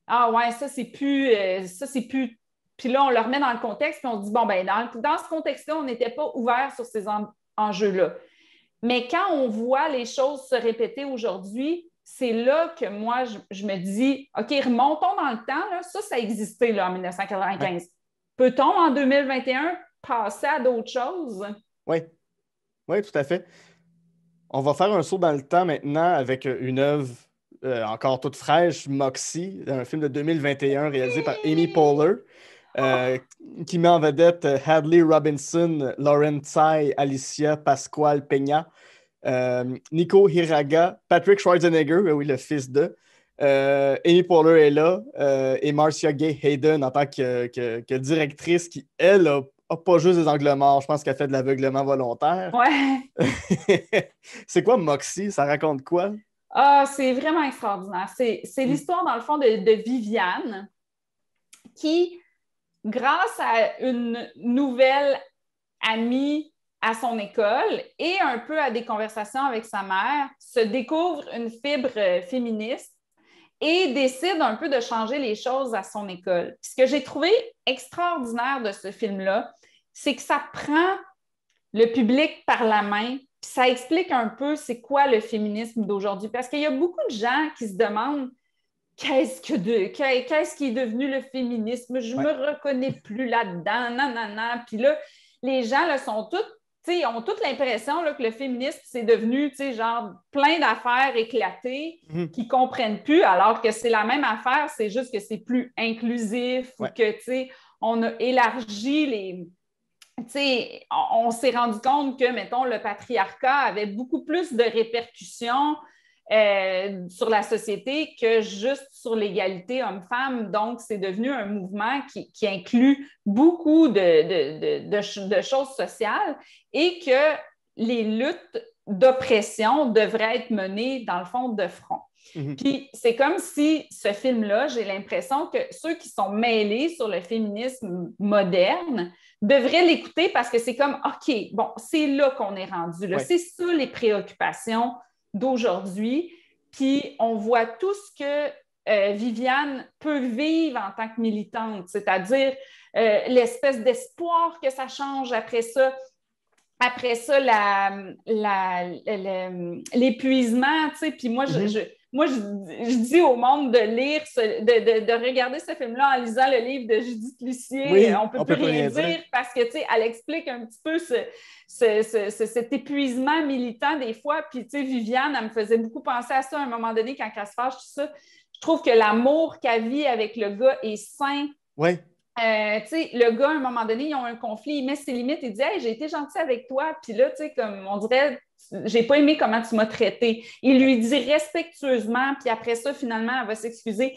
ah ouais, ça c'est plus euh, ça c'est plus puis là, on le remet dans le contexte, puis on se dit, bon, ben dans, ce contexte-là, on n'était pas ouvert sur ces enjeux-là. Mais quand on voit les choses se répéter aujourd'hui, c'est là que moi, je, me dis, OK, remontons dans le temps, ça, ça existait là, en 1995. Peut-on, en 2021, passer à d'autres choses?
Oui, oui, tout à fait. On va faire un saut dans le temps maintenant avec une œuvre euh, encore toute fraîche, Moxie, un film de 2021 réalisé par Amy Poehler. Euh, qui met en vedette euh, Hadley Robinson, Lauren Tsai, Alicia Pasquale Peña, euh, Nico Hiraga, Patrick Schwarzenegger, oui, le fils de, Amy Poehler est là, et Marcia Gay Hayden en tant que, directrice qui, elle, a pas juste des angles morts, je pense qu'elle fait de l'aveuglement volontaire.
Ouais.
c'est quoi Moxie? Ça raconte quoi?
Ah, c'est vraiment extraordinaire. C'est, mm. l'histoire, dans le fond, de, de Viviane qui grâce à une nouvelle amie à son école et un peu à des conversations avec sa mère, se découvre une fibre féministe et décide un peu de changer les choses à son école. ce que j'ai trouvé extraordinaire de ce film-là, c'est que ça prend le public par la main, ça explique un peu c'est quoi le féminisme d'aujourd'hui. Parce qu'il y a beaucoup de gens qui se demandent qu'est-ce que de, qu'est-ce qui est devenu le féminisme? Je ne me reconnais plus là-dedans, Puis là, les gens là, sont tous ont toute l'impression que le féminisme, c'est devenu genre plein d'affaires éclatées qu'ils mhm. qui ne comprennent plus, alors que c'est la même affaire, c'est juste que c'est plus inclusif ou que on a élargi les. on s'est rendu compte que, mettons, le patriarcat avait beaucoup plus de répercussions euh, sur la société que juste sur l'égalité homme-femme. Donc, c'est devenu un mouvement qui, inclut beaucoup de, choses sociales et que les luttes d'oppression devraient être menées, dans le fond, de front. Mhm. Puis c'est comme si ce film-là, j'ai l'impression que ceux qui sont mêlés sur le féminisme moderne devraient l'écouter parce que c'est comme, OK, bon, c'est là qu'on est rendu, c'est ça les préoccupations d'aujourd'hui. Puis on voit tout ce que euh, Viviane peut vivre en tant que militante, c'est-à-dire euh, l'espèce d'espoir que ça change après ça. Après ça, l'épuisement, tu sais. Puis moi, je, mm-hmm moi, je, dis au monde de lire, de, regarder ce film-là en lisant le livre de Judith Lucier. Euh, on ne peut plus rien dire, parce que, tu sais, elle explique un petit peu cet épuisement militant des fois. Puis, tu sais, Viviane, elle me faisait beaucoup penser à ça à un moment donné quand elle se fâche, Je trouve que l'amour qu'elle vit avec le gars est sain. Oui. Euh, le gars, à un moment donné, ils ont un conflit, il met ses limites, il dit hey, j'ai été gentil avec toi, puis là, tu sais, comme on dirait, j'ai pas aimé comment tu m'as traité. Il lui dit respectueusement, puis après ça, finalement, elle va s'excuser.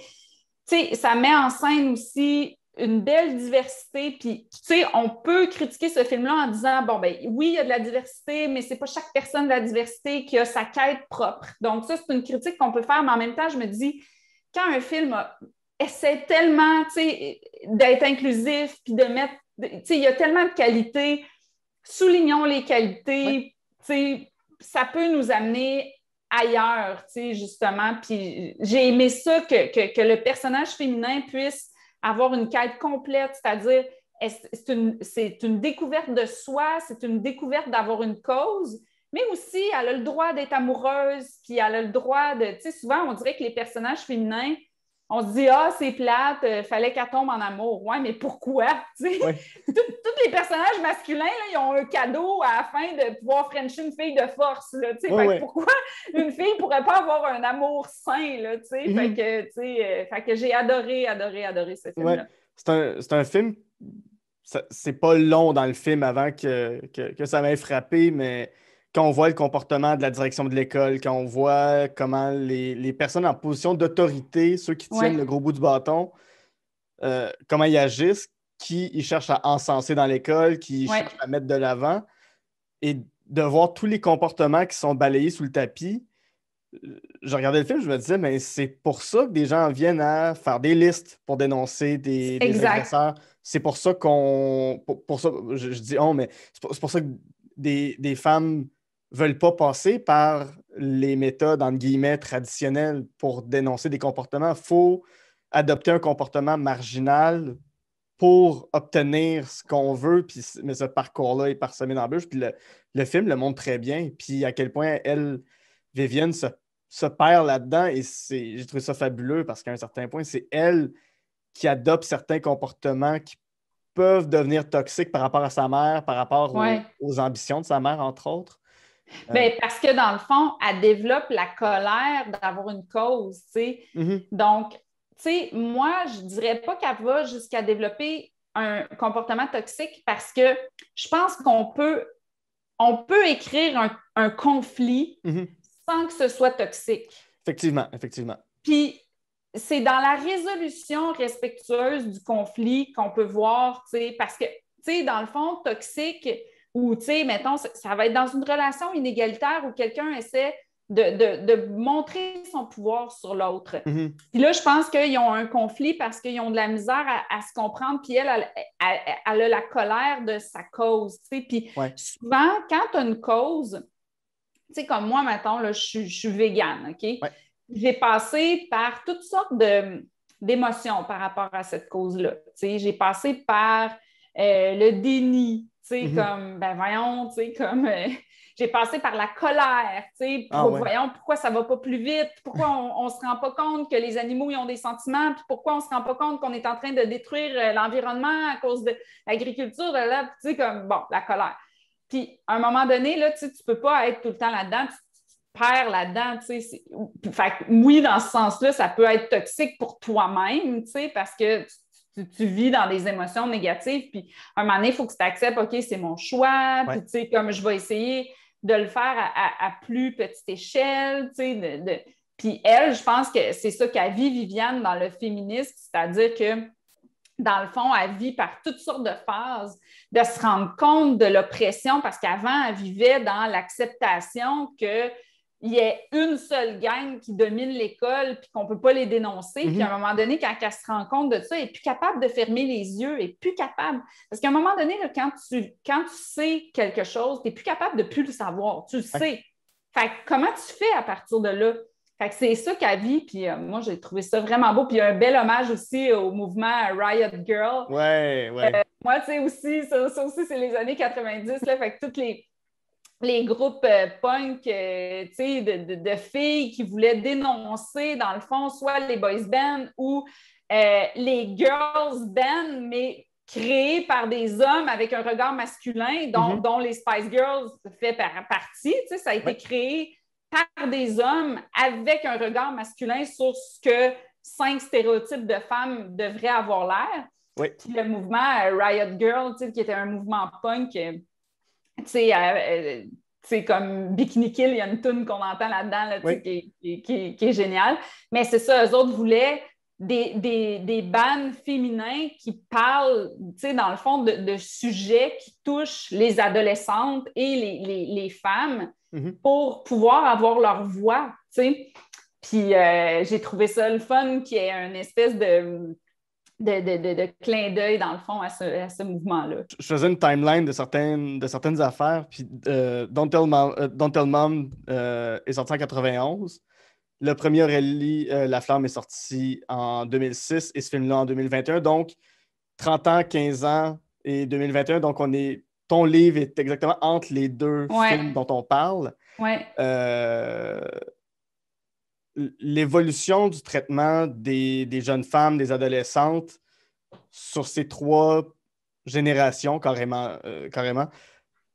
Tu sais, ça met en scène aussi une belle diversité. Puis, tu sais, on peut critiquer ce film-là en disant, bon, ben oui, il y a de la diversité, mais c'est pas chaque personne de la diversité qui a sa quête propre. Donc, ça, c'est une critique qu'on peut faire, mais en même temps, je me dis, quand un film a essaie tellement d'être inclusif, puis de mettre. Il y a tellement de qualités. Soulignons les qualités. Ça peut nous amener ailleurs, justement. Puis j'ai aimé ça, que, le personnage féminin puisse avoir une quête complète, c'est-à-dire c'est une, une, découverte de soi, c'est une découverte d'avoir une cause, mais aussi elle a le droit d'être amoureuse, puis elle a le droit de... Tu sais, souvent, on dirait que les personnages féminins, on se dit Ah, c'est plate, il euh, fallait qu'elle tombe en amour. Ouais, mais pourquoi? Tous les personnages masculins, ils ont un cadeau afin de pouvoir frencher une fille de force. pourquoi une fille pourrait pas avoir un amour sain? Là, Fait mhm. que, euh, que j'ai adoré, adoré, adoré ce film-là.
C'est un, film. C'est pas long dans le film avant que, que ça m'ait frappé, mais quand on voit le comportement de la direction de l'école, quand on voit comment les, personnes en position d'autorité, ceux qui tiennent le gros bout du bâton, euh, comment ils agissent, qui ils cherchent à encenser dans l'école, qui cherchent à mettre de l'avant, et de voir tous les comportements qui sont balayés sous le tapis. Euh, je regardais le film, je me disais, mais c'est pour ça que des gens viennent à faire des listes pour dénoncer des, agresseurs. C'est pour ça qu'on. Pour, ça, je, dis on, oh, mais c'est pour, ça que des, des, femmes veulent pas passer par les méthodes, entre guillemets, traditionnelles pour dénoncer des comportements. Il faut adopter un comportement marginal pour obtenir ce qu'on veut, puis, mais ce parcours-là est parsemé d'embûches. le, film le montre très bien, puis à quel point elle, Vivienne, se, perd là-dedans, et j'ai trouvé ça fabuleux parce qu'à un certain point, c'est elle qui adopte certains comportements qui peuvent devenir toxiques par rapport à sa mère, par rapport aux ambitions de sa mère, entre autres. Euh. Ben,
parce que dans le fond, elle développe la colère d'avoir une cause, tu sais. Mm-hmm. Donc, tu sais, moi, je ne dirais pas qu'elle va jusqu'à développer un comportement toxique parce que je pense qu'on peut, on peut écrire
un, conflit mm-hmm.
sans que ce soit toxique.
Effectivement, effectivement.
Puis, c'est dans la résolution respectueuse du conflit qu'on peut voir, tu sais, parce que, tu sais, dans le fond, toxique, ou, tu sais, mettons, ça, va être dans une relation inégalitaire où quelqu'un essaie de, montrer son pouvoir sur l'autre. Mm-hmm. Puis là, je pense qu'ils ont un conflit parce qu'ils ont de la misère à, se comprendre, puis elle, elle, a la colère de sa cause. sais Puis souvent, quand tu as une cause, tu sais, comme moi, mettons, je, suis végane, OK? J'ai passé par toutes sortes d'émotions par rapport à cette cause-là. j'ai passé par euh, le déni, Mm-hmm. comme, ben voyons, tu sais, comme, euh, j'ai passé par la colère, tu sais, ah voyons, pourquoi ça va pas plus vite, pourquoi on, se rend pas compte que les animaux, ils ont des sentiments, puis pourquoi on se rend pas compte qu'on est en train de détruire euh, l'environnement à cause de l'agriculture, là, tu sais, comme, bon, la colère. Puis, à un moment donné, là, tu sais, tu peux pas être tout le temps là-dedans, tu, perds là-dedans, tu sais. Fait oui, dans ce sens-là, ça peut être toxique pour toi-même, tu sais, parce que tu, vis dans des émotions négatives, puis un moment donné, il faut que tu acceptes, OK, c'est mon choix, puis tu sais, comme je vais essayer de le faire à, plus petite échelle, tu sais, de, Puis elle, je pense que c'est ça qu'a vit Viviane dans le féminisme, c'est-à-dire que dans le fond, elle vit par toutes sortes de phases, de se rendre compte de l'oppression, parce qu'avant, elle vivait dans l'acceptation que il y a une seule gang qui domine l'école, puis qu'on ne peut pas les dénoncer. Puis à un mhm. moment donné, quand elle se rend compte de ça, elle n'est plus capable de fermer les yeux, elle plus capable. Parce qu'à un moment donné, là, quand, tu, quand tu sais quelque chose, tu n'es plus capable de plus le savoir. Tu le sais. Fait comment tu fais à partir de là? Fait que c'est ça qu'elle vit, puis euh, moi, j'ai trouvé ça vraiment beau. Puis il y a un bel hommage aussi au mouvement Riot Girl.
Ouais, ouais. Euh,
moi, tu aussi, ça aussi, c'est les années 90, là, fait que toutes les les groupes euh, punk, euh, tu sais, de, filles qui voulaient dénoncer, dans le fond, soit les boys bands ou euh, les girls bands, mais créés par des hommes avec un regard masculin, dont, mhm. les Spice Girls fait partie, ça a été créé par des hommes avec un regard masculin sur ce que cinq stéréotypes de femmes devraient avoir l'air. Oui. le mouvement Riot Girl, qui était un mouvement punk euh, euh, c'est comme Bikini Kill, il y a une tune qu'on entend là-dedans qui, est géniale. Mais c'est ça, eux autres voulaient des, des, des féminins qui parlent, tu dans le fond, de, sujets qui touchent les adolescentes et les, femmes mhm. pour pouvoir avoir leur voix, Puis euh, j'ai trouvé ça le fun qu'il y ait une espèce de de, d'oeil, clin d'œil, dans le fond, à ce, mouvement-là.
Je faisais une timeline de certaines, de certaines affaires, puis euh, Don't Tell Mom, euh, euh, est sorti en 1991. Le premier rallye, La Flamme est sorti en 2006 et ce film-là en 2021. Donc, 30 ans, 15 ans et 2021. Donc, on est ton livre est exactement entre les deux films dont on parle. Ouais. Euh, l'évolution du traitement des, jeunes femmes, des adolescentes sur ces trois générations carrément, euh, carrément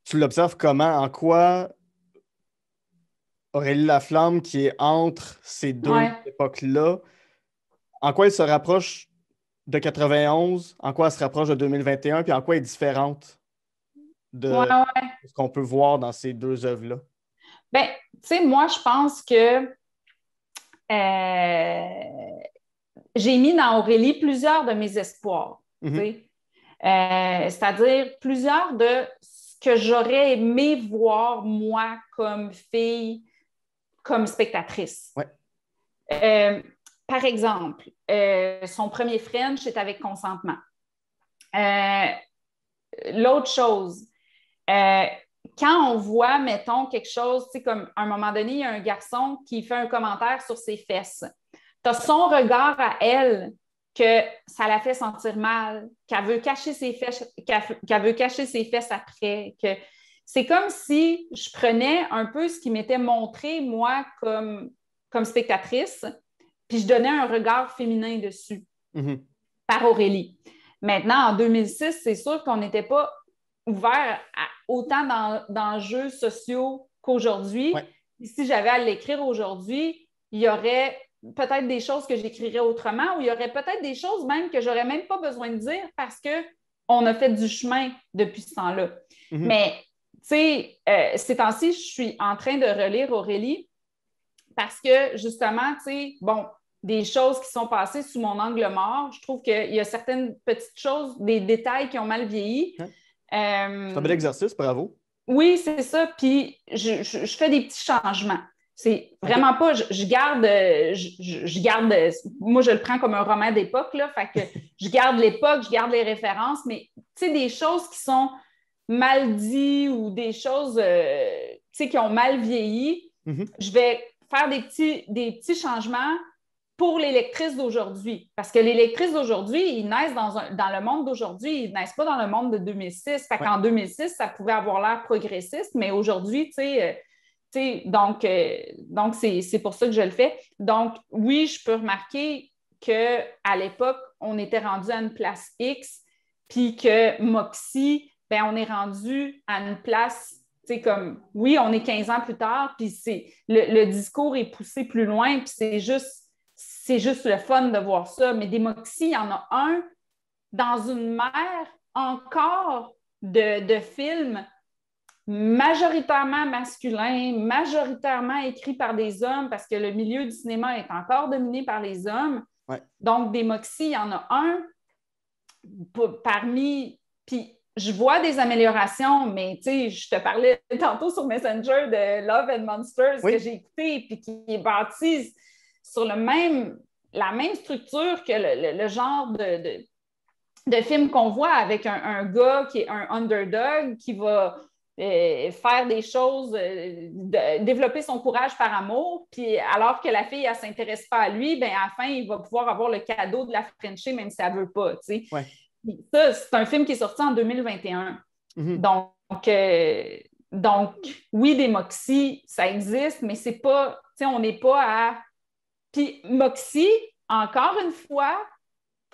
tu l'observes comment, en quoi Aurélie Laflamme, qui est entre ces deux époques-là, en quoi elle se rapproche de 91, en quoi elle se rapproche de 2021, puis en quoi elle est différente de ce qu'on peut voir dans ces deux œuvres-là?
Bien, tu sais, moi, je pense que euh, j'ai mis dans Aurélie plusieurs de mes espoirs. Mhm. Euh, c'est-à-dire plusieurs de ce que j'aurais aimé voir moi comme fille, comme spectatrice. Euh, par exemple, son premier French est avec consentement. L'autre chose, quand on voit, mettons, quelque chose, tu sais, comme à un moment donné, il y a un garçon qui fait un commentaire sur ses fesses. Tu as son regard à elle que ça la fait sentir mal, qu'elle veut cacher ses fesses, qu'elle veut cacher ses fesses après, que c'est comme si je prenais un peu ce qui m'était montré, moi, comme, comme spectatrice, puis je donnais un regard féminin dessus mm-hmm. par Aurélie. Maintenant, en 2006, c'est sûr qu'on n'était pas ouvert à, autant d'enjeux dans, jeux sociaux qu'aujourd'hui. Si j'avais à l'écrire aujourd'hui, il y aurait peut-être des choses que j'écrirais autrement ou il y aurait peut-être des choses même que j'aurais même pas besoin de dire parce que on a fait du chemin depuis ce temps-là. Mhm. Mais, tu sais, euh, ces temps-ci, je suis en train de relire Aurélie parce que, justement, tu sais, bon, des choses qui sont passées sous mon angle mort, je trouve qu'il y a certaines petites choses, des détails qui ont mal vieilli. C'est un bel euh,
exercice, bravo.
Oui, c'est ça. Puis je, fais des petits changements. C'est vraiment pas, je, garde, je, garde, moi je le prends comme un roman d'époque, là, fait que je garde l'époque, je garde les références, mais tu sais, des choses qui sont mal dites ou des choses, euh, tu sais, qui ont mal vieilli, mm-hmm. je vais faire des petits, des petits changements pour l'électrice d'aujourd'hui. Parce que l'électrice d'aujourd'hui, ils naissent dans, dans le monde d'aujourd'hui, ils naissent pas dans le monde de 2006. Fait qu'en 2006, ça pouvait avoir l'air progressiste, mais aujourd'hui, tu sais, euh, donc, euh, donc c'est, pour ça que je le fais. Donc, oui, je peux remarquer qu'à l'époque, on était rendu à une place X, puis que Moxie, ben, on est rendu à une place tu sais, comme, oui, on est 15 ans plus tard, puis c'est, le discours est poussé plus loin, puis c'est juste c'est juste le fun de voir ça. Mais des il y en a un dans une mer encore de, films majoritairement masculins, majoritairement écrits par des hommes, parce que le milieu du cinéma est encore dominé par les hommes. Donc, des il y en a un parmi. Puis, je vois des améliorations, mais tu sais, je te parlais tantôt sur Messenger de Love and Monsters que j'ai écouté, puis qui est bâti sur le même, la même structure que le, genre de, de, de film qu'on voit avec un, gars qui est un underdog qui va euh, faire des choses, euh, développer son courage par amour, puis alors que la fille, elle ne s'intéresse pas à lui, bien, à la fin, il va pouvoir avoir le cadeau de la Frenchie, même si elle ne veut pas. Ça, c'est un film qui est sorti en 2021. Mm-hmm. Donc, euh, donc, oui, des moxies, ça existe, mais c'est pas, on n'est pas à puis Moxie, encore une fois,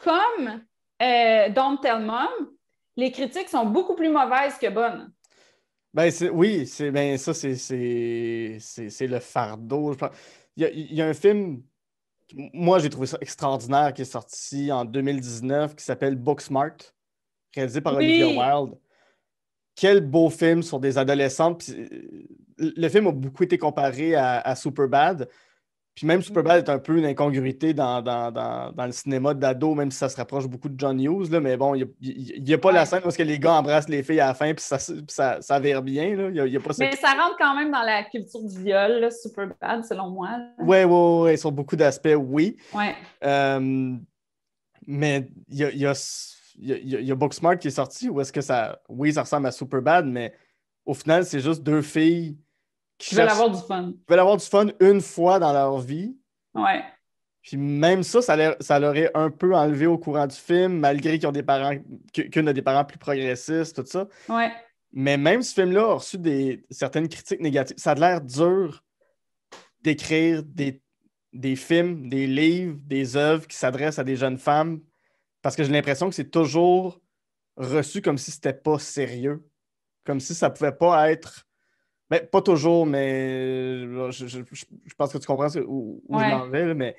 comme euh, Don't Tell Mom, les critiques sont beaucoup plus mauvaises que bonnes.
Ben, oui, ben, ça, c'est, le fardeau. Il y, a, un film, moi, j'ai trouvé ça extraordinaire, qui est sorti en 2019, qui s'appelle Booksmart, réalisé par Olivia Wilde. Quel beau film sur des adolescentes. Euh, le film a beaucoup été comparé à, à Superbad. Puis même Superbad mm. est un peu une incongruité dans, le cinéma d'ado, même si ça se rapproche beaucoup de John Hughes. Là, mais bon, il n'y a, pas la scène où que les gars embrassent les filles à la fin puis ça, s'avère bien. mais
ça... rentre quand même dans la culture du viol, Superbad, selon moi.
Oui, oui, oui. sur beaucoup d'aspects, oui. Euh, mais il y a, y, a, Booksmart qui est sorti où est-ce que ça. Oui, ça ressemble à Superbad, mais au final, c'est juste deux filles ils veulent avoir du fun. Ils veulent avoir du fun une fois dans leur vie. Ouais. Puis même ça, ça, ça est un peu enlevé au courant du film, malgré qu'ils ont des parents, qu'une a des parents plus progressistes, tout ça. Ouais. Mais même ce film-là a reçu des, certaines critiques négatives. Ça a l'air dur d'écrire des, des, films, des livres, des œuvres qui s'adressent à des jeunes femmes, parce que j'ai l'impression que c'est toujours reçu comme si c'était pas sérieux, comme si ça pouvait pas être ben, pas toujours, mais euh, je, pense que tu comprends où, je m'en vais, mais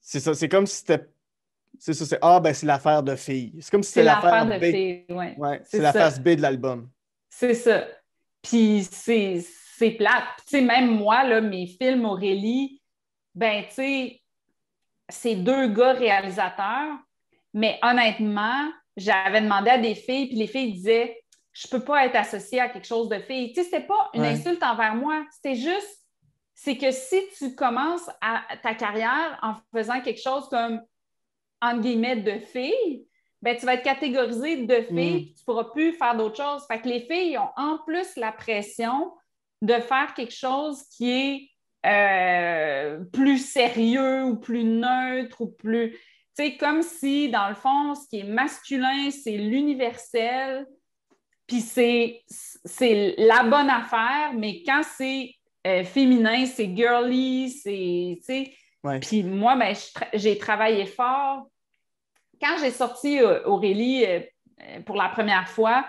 c'est ça. C'est comme si c'était. C'est ça, c'est Ah, ben c'est l'affaire de filles. C'est comme si c'était l'affaire de
B.
ouais. c'est la face B de l'album.
C'est ça. Puis c'est plate. Tu sais, même moi, là, mes films Aurélie, ben, tu sais, c'est deux gars réalisateurs, mais honnêtement, j'avais demandé à des filles, puis les filles disaient je peux pas être associée à quelque chose de fille. Tu sais, pas une insulte envers moi, C'est juste, c'est que si tu commences ta carrière en faisant quelque chose comme, entre guillemets, de fille, ben, tu vas être catégorisée de mm. fille, tu pourras plus faire d'autres choses. Fait que les filles ont en plus la pression de faire quelque chose qui est euh, plus sérieux ou plus neutre ou plus. Tu sais, comme si, dans le fond, ce qui est masculin, c'est l'universel, puis c'est, la bonne affaire, mais quand c'est euh, féminin, c'est girly, c'est. Puis moi, ben, j'ai travaillé fort. Quand j'ai sorti euh, Aurélie euh, pour la première fois,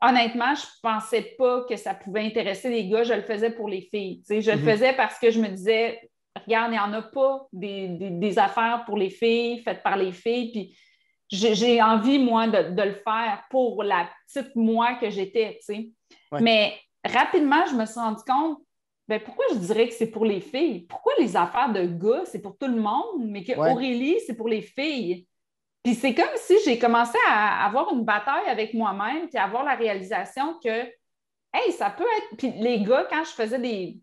honnêtement, je ne pensais pas que ça pouvait intéresser les gars. Je le faisais pour les filles. Je le mm-hmm. faisais parce que je me disais, regarde, il n'y en a pas des, des, affaires pour les filles, faites par les filles. Puis j'ai envie, moi, de, le faire pour la petite moi que j'étais, tu sais. Mais rapidement, je me suis rendu compte, ben, pourquoi je dirais que c'est pour les filles? Pourquoi les affaires de gars, c'est pour tout le monde, mais qu'Aurélie, c'est pour les filles? Puis c'est comme si j'ai commencé à avoir une bataille avec moi-même, puis avoir la réalisation que, hey, ça peut être. Puis les gars, quand je faisais des,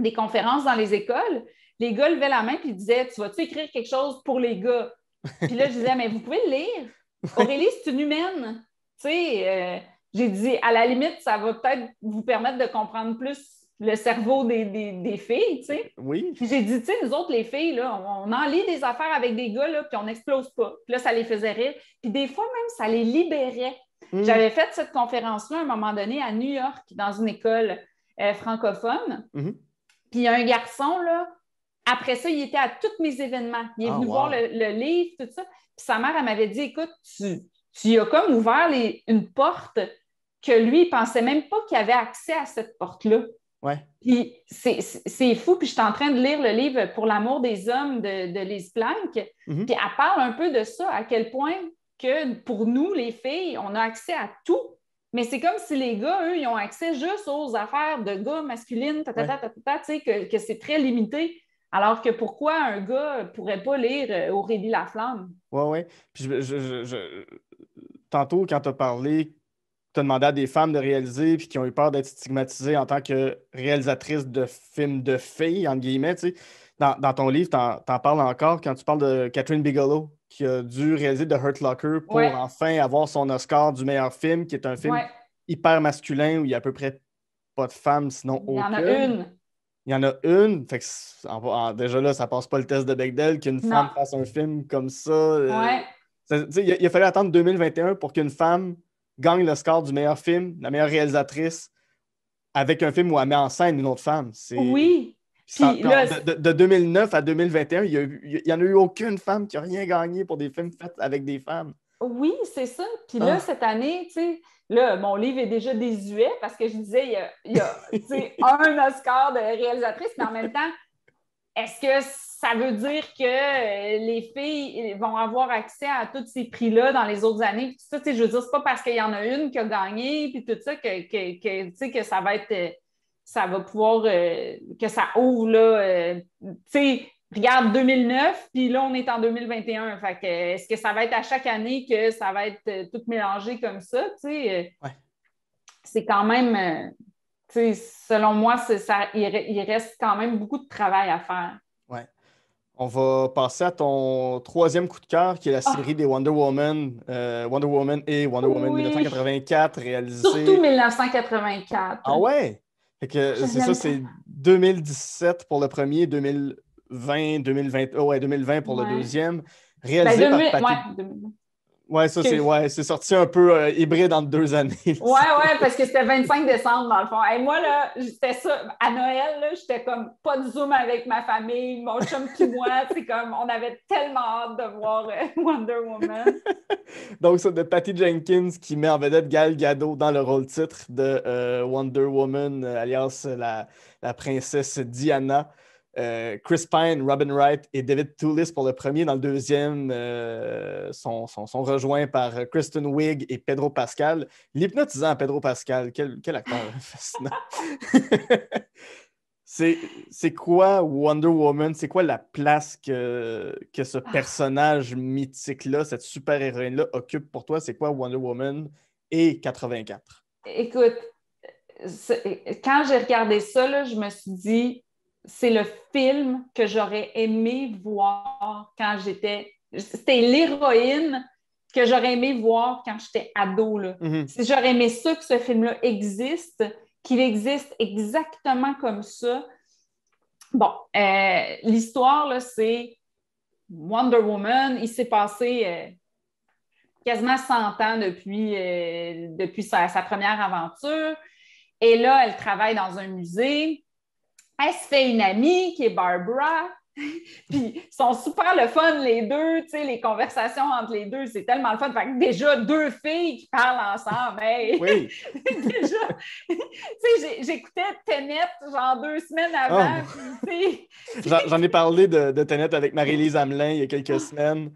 des conférences dans les écoles, les gars levaient la main puis disaient Tu vas-tu écrire quelque chose pour les gars Puis là, je disais, mais vous pouvez le lire. Aurélie, c'est une humaine. Tu sais, euh, j'ai dit, à la limite, ça va peut-être vous permettre de comprendre plus le cerveau des, filles, tu sais. Oui. Puis j'ai dit, tu sais, nous autres, les filles, là, on, on, en lit des affaires avec des gars, là, puis on n'explose pas. Puis là, ça les faisait rire. Puis des fois même, ça les libérait. Hmm. J'avais fait cette conférence-là à un moment donné à New York, dans une école euh, francophone. Hmm. Puis il y a un garçon, là, après ça, il était à tous mes événements. Il est ah, venu voir le, livre, tout ça. Puis sa mère, elle m'avait dit Écoute, tu, as comme ouvert une porte que lui, il ne pensait même pas qu'il avait accès à cette porte-là. Ouais. Puis c'est fou. Puis je suis en train de lire le livre Pour l'amour des hommes de, de Lise Planck. Mhm. Puis elle parle un peu de ça, à quel point que pour nous, les filles, on a accès à tout. Mais c'est comme si les gars, eux, ils ont accès juste aux affaires de gars masculines, que, que c'est très limité. Alors que pourquoi un gars pourrait pas lire euh, Aurélie Laflamme?
Oui, oui. Puis je, tantôt, quand tu as parlé, tu as demandé à des femmes de réaliser puis qui ont eu peur d'être stigmatisées en tant que réalisatrices de films de filles, entre guillemets, Dans, ton livre, tu en, parles encore quand tu parles de Catherine Bigelow, qui a dû réaliser The Hurt Locker pour enfin avoir son Oscar du meilleur film, qui est un film hyper masculin où il n'y a à peu près pas de femmes, sinon aucune. Il y en a une il y en a une, ah, déjà là, ça passe pas le test de Bechdel qu'une femme fasse un film comme ça. Euh, ouais. il, a, fallu attendre 2021 pour qu'une femme gagne le score du meilleur film, la meilleure réalisatrice, avec un film où elle met en scène une autre femme. Oui.
de,
2009 à 2021, il n'y en a eu aucune femme qui a rien gagné pour des films faits avec des femmes.
Oui, c'est ça. Puis là, ah. cette année, tu sais, Là, mon livre est déjà désuet parce que je disais, il y a, un Oscar de réalisatrice, mais en même temps, est-ce que ça veut dire que euh, les filles euh, vont avoir accès à tous ces prix-là dans les autres années? je veux dire, c'est pas parce qu'il y en a une qui a gagné, puis tout ça, que, ça va être euh, ça va pouvoir, que ça ouvre, là, regarde 2009, puis là, on est en 2021. Fait est-ce que ça va être à chaque année que ça va être euh, tout mélangé comme ça? Euh, oui. C'est quand même, euh, selon moi, ça, il, reste quand même beaucoup de travail à faire. Oui.
On va passer à ton troisième coup de cœur, qui est la ah! série des Wonder Woman, Wonder Woman et Wonder Woman 1984, réalisée. Surtout
1984. Ah
ouais? c'est ça, c'est 2017 pour le premier, 2000, 2020, 2020, ouais, 2020 pour le deuxième, ben, réalisé par Ouais, ça, c'est ouais, sorti un peu euh, hybride entre deux années. Oui,
ouais parce que c'était 25 décembre, dans le fond. Et moi, là, j'étais ça. À Noël, j'étais comme pas de Zoom avec ma famille, mon chum qui moi. C'est comme, on avait tellement hâte de voir euh, Wonder Woman.
Donc, ça, de Patty Jenkins qui met en vedette Gal Gadot dans le rôle titre de euh, Wonder Woman, alias la, la princesse Diana. Euh, Chris Pine, Robin Wright et David Toulis pour le premier. Dans le deuxième, euh, sont, rejoints par Kristen Wiig et Pedro Pascal. L'hypnotisant Pedro Pascal, quel, quel acteur fascinant. c'est quoi Wonder Woman? C'est quoi la place que, ce ah. personnage mythique-là, cette super-héroïne-là occupe pour toi? C'est quoi Wonder Woman et 84?
Écoute, quand j'ai regardé ça, je me suis dit, c'est le film que j'aurais aimé voir quand j'étais. C'était l'héroïne que j'aurais aimé voir quand j'étais ado. Là. Mhm. J'aurais aimé ça que ce film-là existe, qu'il existe exactement comme ça. Bon, euh, l'histoire, c'est Wonder Woman. Il s'est passé euh, quasiment 100 ans depuis, euh, sa, première aventure. Et là, elle travaille dans un musée elle se fait une amie qui est Barbara. Puis, ils sont super le fun, les deux. Tu sais, les conversations entre les deux, c'est tellement le fun. Fait déjà, deux filles qui parlent ensemble. Oui. déjà, tu sais, j'écoutais Tenet, genre deux semaines ah.
avant. J'en ai parlé de, de avec Marie-Lise Amelin il y a quelques semaines.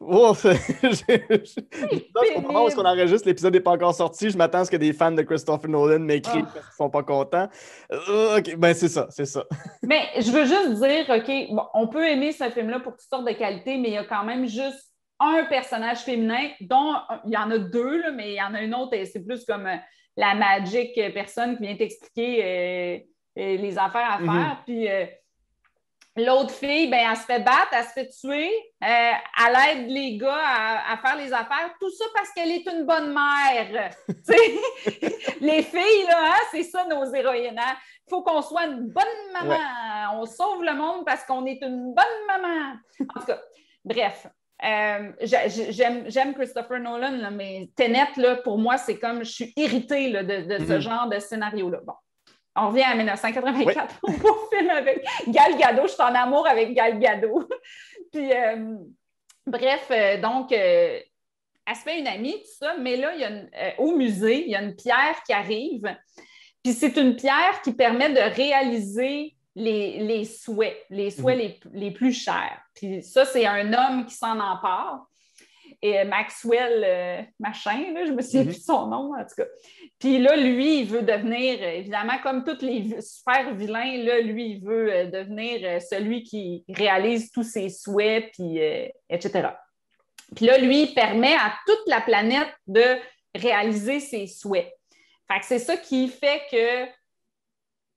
Ouf! je pense qu'on enregistre, l'épisode n'est pas encore sorti. Je m'attends à ce que des fans de Christopher Nolan m'écrivent ah. parce qu'ils ne sont pas contents. Euh, OK, ben c'est ça, c'est ça.
mais je veux juste dire, OK, on peut aimer ce film-là pour toutes sortes de qualités, mais il y a quand même juste un personnage féminin, dont il y en a deux, mais il y en a une autre et c'est plus comme euh, la magic personne qui vient t'expliquer euh, les affaires à mm-hmm. faire. Puis. L'autre fille, ben, elle se fait battre, elle se fait tuer, euh, elle aide les gars à, faire les affaires. Tout ça parce qu'elle est une bonne mère. les filles, là, hein, c'est ça nos héroïnes. Il hein. faut qu'on soit une bonne maman. On sauve le monde parce qu'on est une bonne maman. En tout cas, bref. Euh, J'aime Christopher Nolan, mais Tenet, là, pour moi, c'est comme je suis irritée là, de, ce mm-hmm. genre de scénario-là. Bon on revient à 1984 pour au film avec Gal Gadot. Je suis en amour avec Gal Gadot. Puis, euh, bref, euh, donc, euh, aspect une amie, tout ça. Mais là, il au musée, il y a une pierre qui arrive. Puis, c'est une pierre qui permet de réaliser les, souhaits, les souhaits mhm. les, les, plus chers. Puis, ça, c'est un homme qui s'en empare et euh, Maxwell euh, Machin, je me suis mhm. son nom, en tout cas. Puis là, lui, il veut devenir, euh, évidemment, comme tous les super vilains, là, lui, il veut devenir celui qui réalise tous ses souhaits, puis etc. Puis là, lui, il permet à toute la planète de réaliser ses souhaits. Fait que c'est ça qui fait que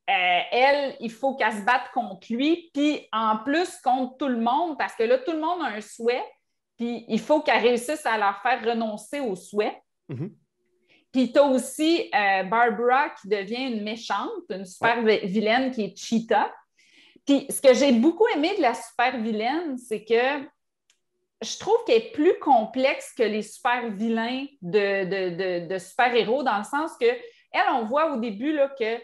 elle, il faut qu'elle se batte contre lui, puis en plus contre tout le monde, parce que là, tout le monde a un souhait, puis il faut qu'elle réussisse à leur faire renoncer au souhait. Mhm. Puis tu as aussi euh, Barbara qui devient une méchante, une super vilaine qui est Cheetah. Puis ce que j'ai beaucoup aimé de la super vilaine, c'est que je trouve qu'elle est plus complexe que les super vilains de, super-héros, dans le sens que elle, on voit au début que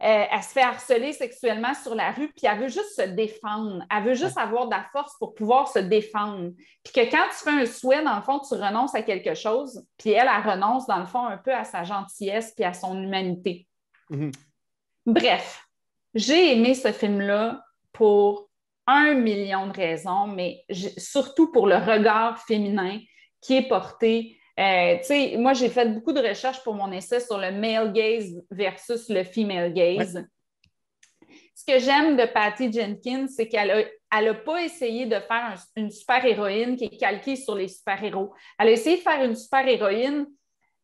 elle euh, se fait harceler sexuellement sur la rue, puis elle veut juste se défendre. Elle veut juste avoir de la force pour pouvoir se défendre. Puis que quand tu fais un souhait, dans le fond, tu renonces à quelque chose, puis elle, elle renonce, dans le fond, un peu à sa gentillesse puis à son humanité. Mhm. Bref, j'ai aimé ce film-là pour un million de raisons, mais surtout pour le regard féminin qui est porté euh, tu sais, moi, j'ai fait beaucoup de recherches pour mon essai sur le male gaze versus le female gaze. Ce que j'aime de Patty Jenkins, c'est qu'elle elle n'a pas essayé de faire une super-héroïne qui est calquée sur les super-héros. Elle a essayé de faire une super-héroïne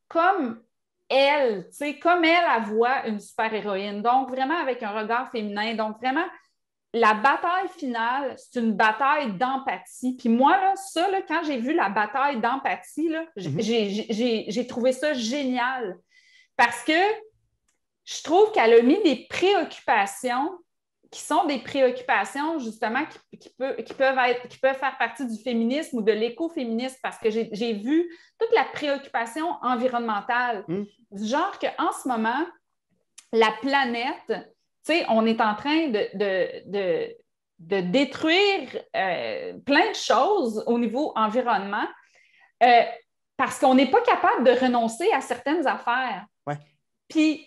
comme elle, comme elle, elle voit une super-héroïne. Donc, vraiment avec un regard féminin. Donc, vraiment, la bataille finale, c'est une bataille d'empathie. Puis moi, là, ça, quand j'ai vu la bataille d'empathie, mhm. j'ai trouvé ça génial parce que je trouve qu'elle a mis des préoccupations qui sont des préoccupations justement qui, qui, peuvent, être, qui peuvent faire partie du féminisme ou de l'écoféminisme parce que j'ai vu toute la préoccupation environnementale du mhm. genre qu'en ce moment, la planète on est en train de, de, détruire euh, plein de choses au niveau environnement euh, parce qu'on n'est pas capable de renoncer à certaines affaires. Puis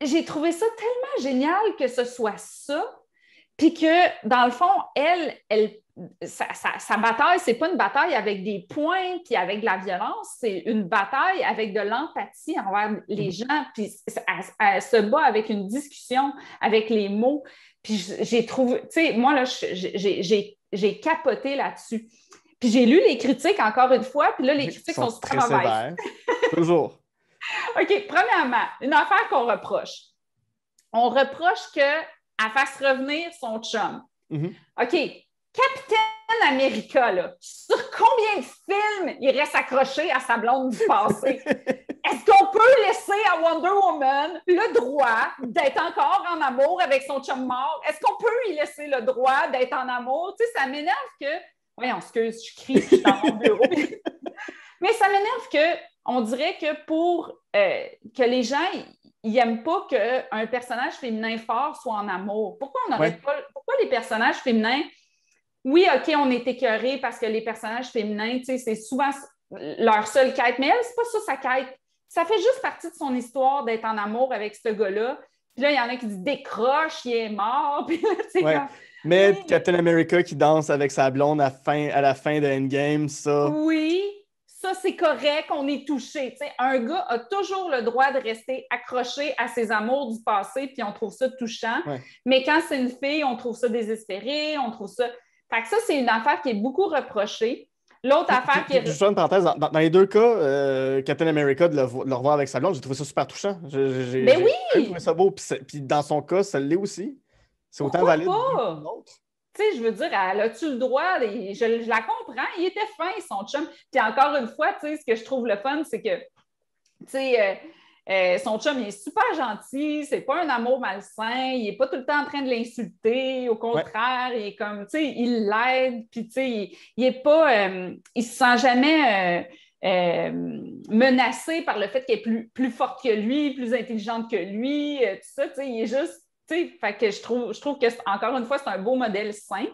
j'ai trouvé ça tellement génial que ce soit ça, puis que dans le fond, elle, elle sa, ça ce bataille, c'est pas une bataille avec des points puis avec de la violence, c'est une bataille avec de l'empathie envers les mm-hmm. gens, puis elle, se bat avec une discussion, avec les mots. Puis j'ai trouvé, tu sais, moi, là, j'ai capoté là-dessus. Puis j'ai lu les critiques encore une fois, puis là, les critiques sont, très, Toujours. OK, premièrement, une affaire qu'on reproche. On reproche qu'elle fasse revenir son chum. Mm-hmm. OK, Captain America, là, sur combien de films il reste accroché à sa blonde du passé? Est-ce qu'on peut laisser à Wonder Woman le droit d'être encore en amour avec son chum mort? Est-ce qu'on peut lui laisser le droit d'être en amour? Tu sais, ça m'énerve que. Voyons, excuse, je crie, je suis dans mon bureau. Mais ça m'énerve que on dirait que pour euh, que les gens ils n'aiment pas qu'un personnage féminin fort soit en amour. Pourquoi on pas. Pourquoi les personnages féminins oui, OK, on est écœuré parce que les personnages féminins, c'est souvent leur seule quête, mais elle, c'est pas ça sa quête. Ça fait juste partie de son histoire d'être en amour avec ce gars-là. Puis là, il y en a qui disent décroche, il est mort.
Mais Captain America qui danse avec sa blonde à, fin, à la fin de Endgame, ça.
Oui, ça c'est correct, on est touché. un gars a toujours le droit de rester accroché à ses amours du passé, puis on trouve ça touchant. Mais quand c'est une fille, on trouve ça désespéré, on trouve ça. Fait que ça, c'est une affaire qui est beaucoup reprochée. L'autre affaire qui est. fais
une parenthèse, dans, les deux cas, euh, Captain America, de le, revoir avec sa blonde, j'ai trouvé ça super touchant. J'ai, Mais ben oui! J'ai trouvé ça beau. Puis, dans son cas, ça l'est aussi. C'est autant valide l'autre.
Tu sais, je veux dire, elle a-tu le droit? Je, je, la comprends. Il était fin, son chum. Puis encore une fois, tu sais, ce que je trouve le fun, c'est que, tu sais, euh, euh, son chum, il est super gentil, c'est pas un amour malsain, il est pas tout le temps en train de l'insulter, au contraire, il est comme, tu sais, il l'aide, puis tu sais, il, est pas, euh, il se sent jamais euh, menacé par le fait qu'elle est plus, plus forte que lui, plus intelligente que lui, tout ça, tu sais, il est juste, tu sais, fait que je trouve, je trouve que, encore une fois, c'est un beau modèle sain.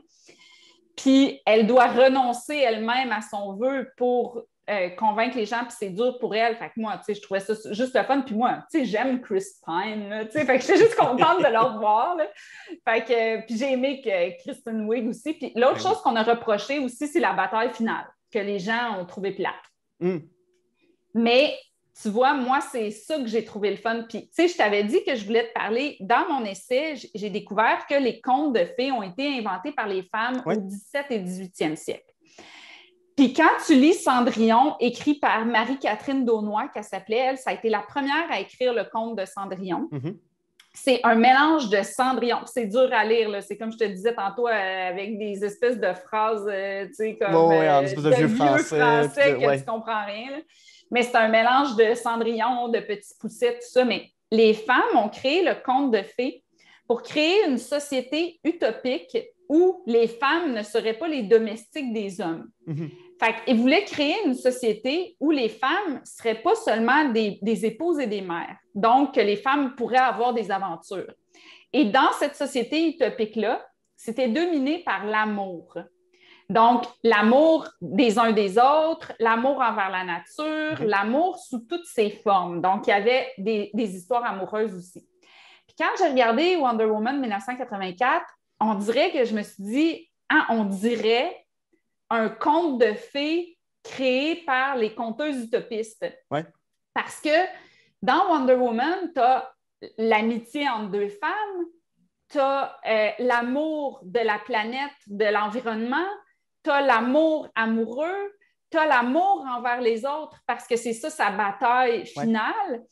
Puis elle doit renoncer elle-même à son vœu pour euh, convaincre les gens, puis c'est dur pour elle. Fait que moi, tu sais, je trouvais ça juste le fun. Puis moi, tu sais, j'aime Chris Pine, tu sais, fait que juste contente de le revoir. que, puis j'ai aimé que Kristen Wiig aussi. Puis l'autre ben chose qu'on a reproché aussi, c'est la bataille finale, que les gens ont trouvé plate. Hmm. Mais tu vois, moi, c'est ça que j'ai trouvé le fun. Puis, tu sais, je t'avais dit que je voulais te parler. Dans mon essai, j'ai découvert que les contes de fées ont été inventés par les femmes au 17 et 18e siècle. Puis quand tu lis Cendrillon, écrit par Marie-Catherine Daunois, qui s'appelait, elle, ça a été la première à écrire le conte de Cendrillon. Mm-hmm. C'est un mélange de Cendrillon. C'est dur à lire, c'est comme je te disais tantôt, euh, avec des espèces de phrases, euh, tu sais, comme euh, vieux, français, que tu comprends rien. Mais c'est un mélange de Cendrillon, de Petit poussettes, tout ça. Mais les femmes ont créé le conte de fées pour créer une société utopique où les femmes ne seraient pas les domestiques des hommes. Mm-hmm. Fait il voulait créer une société où les femmes ne seraient pas seulement des, épouses et des mères, donc que les femmes pourraient avoir des aventures. Et dans cette société utopique-là, c'était dominé par l'amour. Donc, l'amour des uns des autres, l'amour envers la nature, mhm. l'amour sous toutes ses formes. Donc, il y avait des, des histoires amoureuses aussi. Puis quand j'ai regardé Wonder Woman 1984, on dirait que je me suis dit, ah, on dirait un conte de fées créé par les conteuses utopistes. Parce que dans Wonder Woman, tu as l'amitié entre deux femmes, tu as euh, l'amour de la planète, de l'environnement, tu as l'amour amoureux, tu as l'amour envers les autres parce que c'est ça sa bataille finale.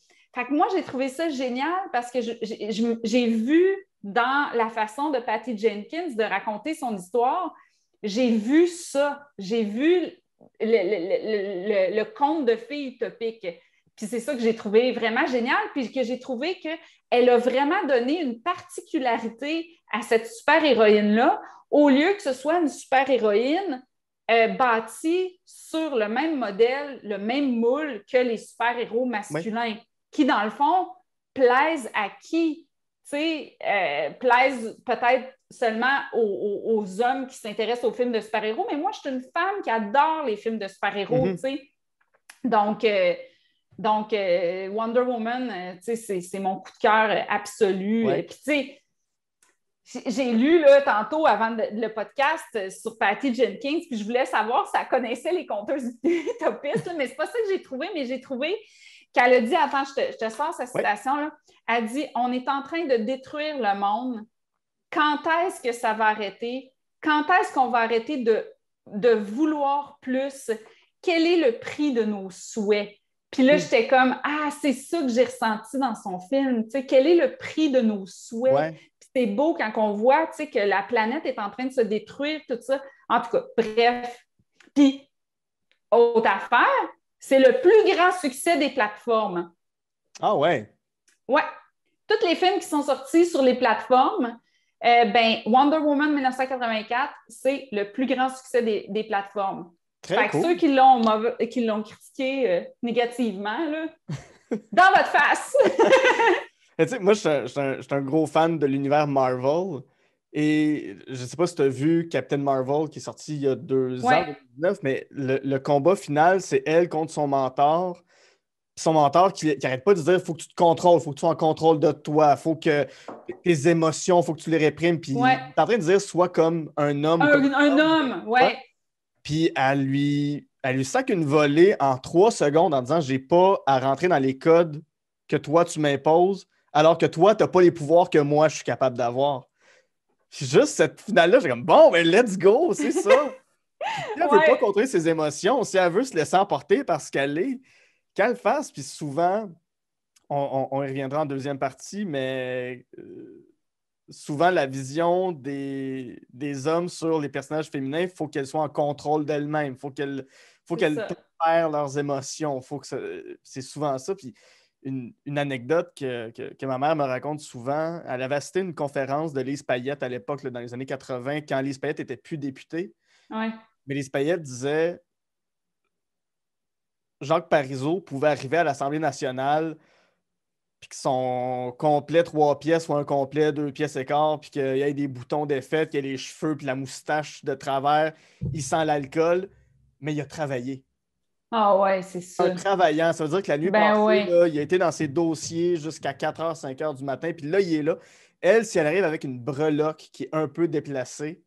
moi, j'ai trouvé ça génial parce que j'ai vu dans la façon de Patty Jenkins de raconter son histoire, j'ai vu ça, j'ai vu le, conte de filles utopique. Puis c'est ça que j'ai trouvé vraiment génial, puis que j'ai trouvé qu'elle a vraiment donné une particularité à cette super-héroïne-là, au lieu que ce soit une super-héroïne euh, bâtie sur le même modèle, le même moule que les super-héros masculins, qui, dans le fond, plaisent à qui? Tu sais, euh, plaisent peut-être seulement aux, hommes qui s'intéressent aux films de super-héros, mais moi, je suis une femme qui adore les films de super-héros, mm-hmm. Donc, euh, donc euh, Wonder Woman, euh, c'est mon coup de cœur absolu. j'ai lu là, tantôt avant le podcast sur Patty Jenkins, puis je voulais savoir si elle connaissait les conteuses utopistes, là, mais c'est pas ça que j'ai trouvé, mais j'ai trouvé qu'elle a dit, attends, je te, je te sors sa citation, là. elle dit On est en train de détruire le monde quand est-ce que ça va arrêter? Quand est-ce qu'on va arrêter de, vouloir plus? Quel est le prix de nos souhaits? Puis là, mm. j'étais comme, ah, c'est ça que j'ai ressenti dans son film. Tu quel est le prix de nos souhaits? c'est beau quand on voit que la planète est en train de se détruire, tout ça. En tout cas, bref. Puis, autre affaire, c'est le plus grand succès des plateformes. Ah ouais? Ouais. Tous les films qui sont sortis sur les plateformes, euh, ben, Wonder Woman 1984, c'est le plus grand succès des, plateformes. Très ceux qui l'ont, critiqué euh, négativement, là, dans votre face!
moi, je suis un, gros fan de l'univers Marvel. Et je ne sais pas si tu as vu Captain Marvel qui est sorti il y a deux ans, mais le combat final, c'est elle contre son mentor son mentor qui n'arrête pas de dire faut que tu te contrôles, il faut que tu sois en contrôle de toi, faut que tes émotions, il faut que tu les réprimes. Puis ouais. en train de dire sois comme un homme. Un,
homme, ouais.
Puis elle lui, elle lui sac une volée en trois secondes en disant j'ai pas à rentrer dans les codes que toi tu m'imposes, alors que toi tu pas les pouvoirs que moi je suis capable d'avoir. Juste cette finale-là, j'ai comme bon, mais ben, let's go, c'est ça. elle veut pas contrôler ses émotions, si elle veut se laisser emporter parce qu'elle est, qu'elle fasse, puis souvent, on, y reviendra en deuxième partie, mais euh, souvent la vision des, des, hommes sur les personnages féminins, il faut qu'elles soient en contrôle d'elles-mêmes, il faut qu'elles faut leurs émotions, faut que c'est souvent ça. Puis une, anecdote que, ma mère me raconte souvent, elle avait assisté une conférence de Lise Payette à l'époque, dans les années 80, quand Lise Payette était plus députée. Mais Lise Payette disait Jacques Parizeau pouvait arriver à l'Assemblée nationale puis que son complet trois pièces ou un complet deux pièces et quart, puis qu'il y ait des boutons d'effet, qu'il y les cheveux puis la moustache de travers, il sent l'alcool, mais il a travaillé.
Ah ouais, c'est ça. En
travaillant. Ça veut dire que la nuit ben il a été dans ses dossiers jusqu'à 4h, 5h du matin, puis là, il est là. Elle, si elle arrive avec une breloque qui est un peu déplacée,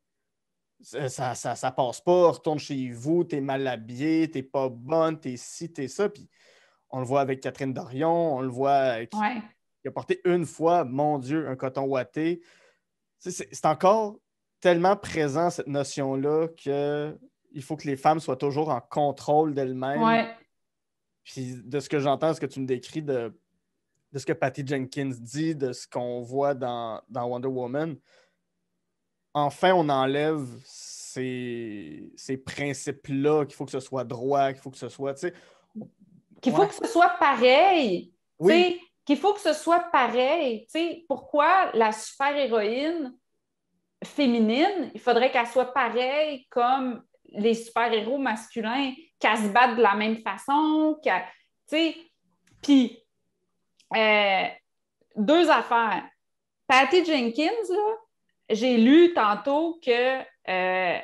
ça, ça, passe pas, retourne chez vous, t'es mal habillé, t'es pas bonne, t'es ci, t'es ça. Puis on le voit avec Catherine Dorion, on le voit avec... qui a porté une fois, mon Dieu, un coton ouaté. C'est encore tellement présent cette notion-là qu'il faut que les femmes soient toujours en contrôle d'elles-mêmes. Puis de ce que j'entends, ce que tu me décris de, ce que Patty Jenkins dit, de ce qu'on voit dans Wonder Woman, enfin, on enlève ces, principes-là, qu'il faut que ce soit droit, qu'il faut que ce soit.
Qu'il faut que ce soit pareil. Qu'il faut que ce soit pareil. sais, pourquoi la super-héroïne féminine, il faudrait qu'elle soit pareille comme les super-héros masculins, qu'elle se battent de la même façon, tu Puis, euh, deux affaires. Patty Jenkins, là, j'ai lu tantôt qu'elle euh,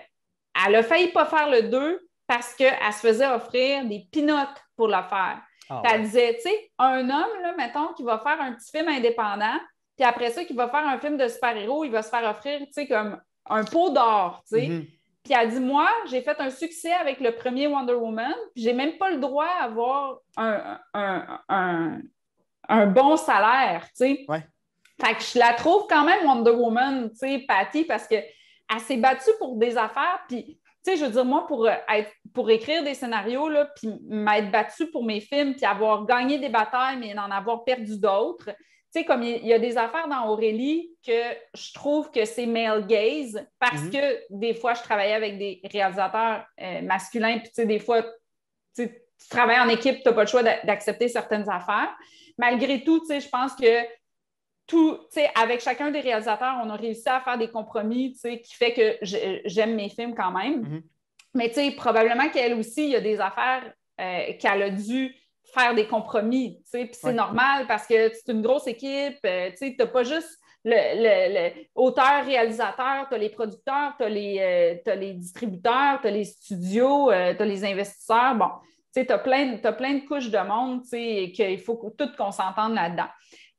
a failli pas faire le 2 parce qu'elle se faisait offrir des pinottes pour le faire. Ah elle disait, tu sais, un homme, là, mettons, qui va faire un petit film indépendant, puis après ça, qui va faire un film de super-héros, il va se faire offrir, tu sais, comme un pot d'or, tu sais. Mm-hmm. Puis elle dit, moi, j'ai fait un succès avec le premier Wonder Woman, puis j'ai même pas le droit à avoir un, bon salaire, tu sais. Ouais. Fait que je la trouve quand même Wonder Woman, tu sais, Patty, parce qu'elle s'est battue pour des affaires, puis tu sais, je veux dire, moi, pour, euh, être, pour écrire des scénarios, là, puis m'être battue pour mes films, puis avoir gagné des batailles, mais en avoir perdu d'autres, tu sais, comme il y, a des affaires dans Aurélie que je trouve que c'est male gaze, parce mhm. que des fois, je travaillais avec des réalisateurs euh, masculins, puis tu sais, des fois, tu travailles en équipe, tu n'as pas le choix d'accepter certaines affaires. Malgré tout, tu sais, je pense que tout, avec chacun des réalisateurs, on a réussi à faire des compromis qui fait que j'aime mes films quand même. Mm-hmm. Mais probablement qu'elle aussi, il y a des affaires euh, qu'elle a dû faire des compromis. c'est normal parce que c'est une grosse équipe. Euh, tu n'as pas juste le, auteur, réalisateur, tu as les producteurs, tu as, euh, les distributeurs, tu as les studios, tu as les investisseurs. Bon, tu as, as, plein de couches de monde qu'il faut tout qu'on s'entende là-dedans.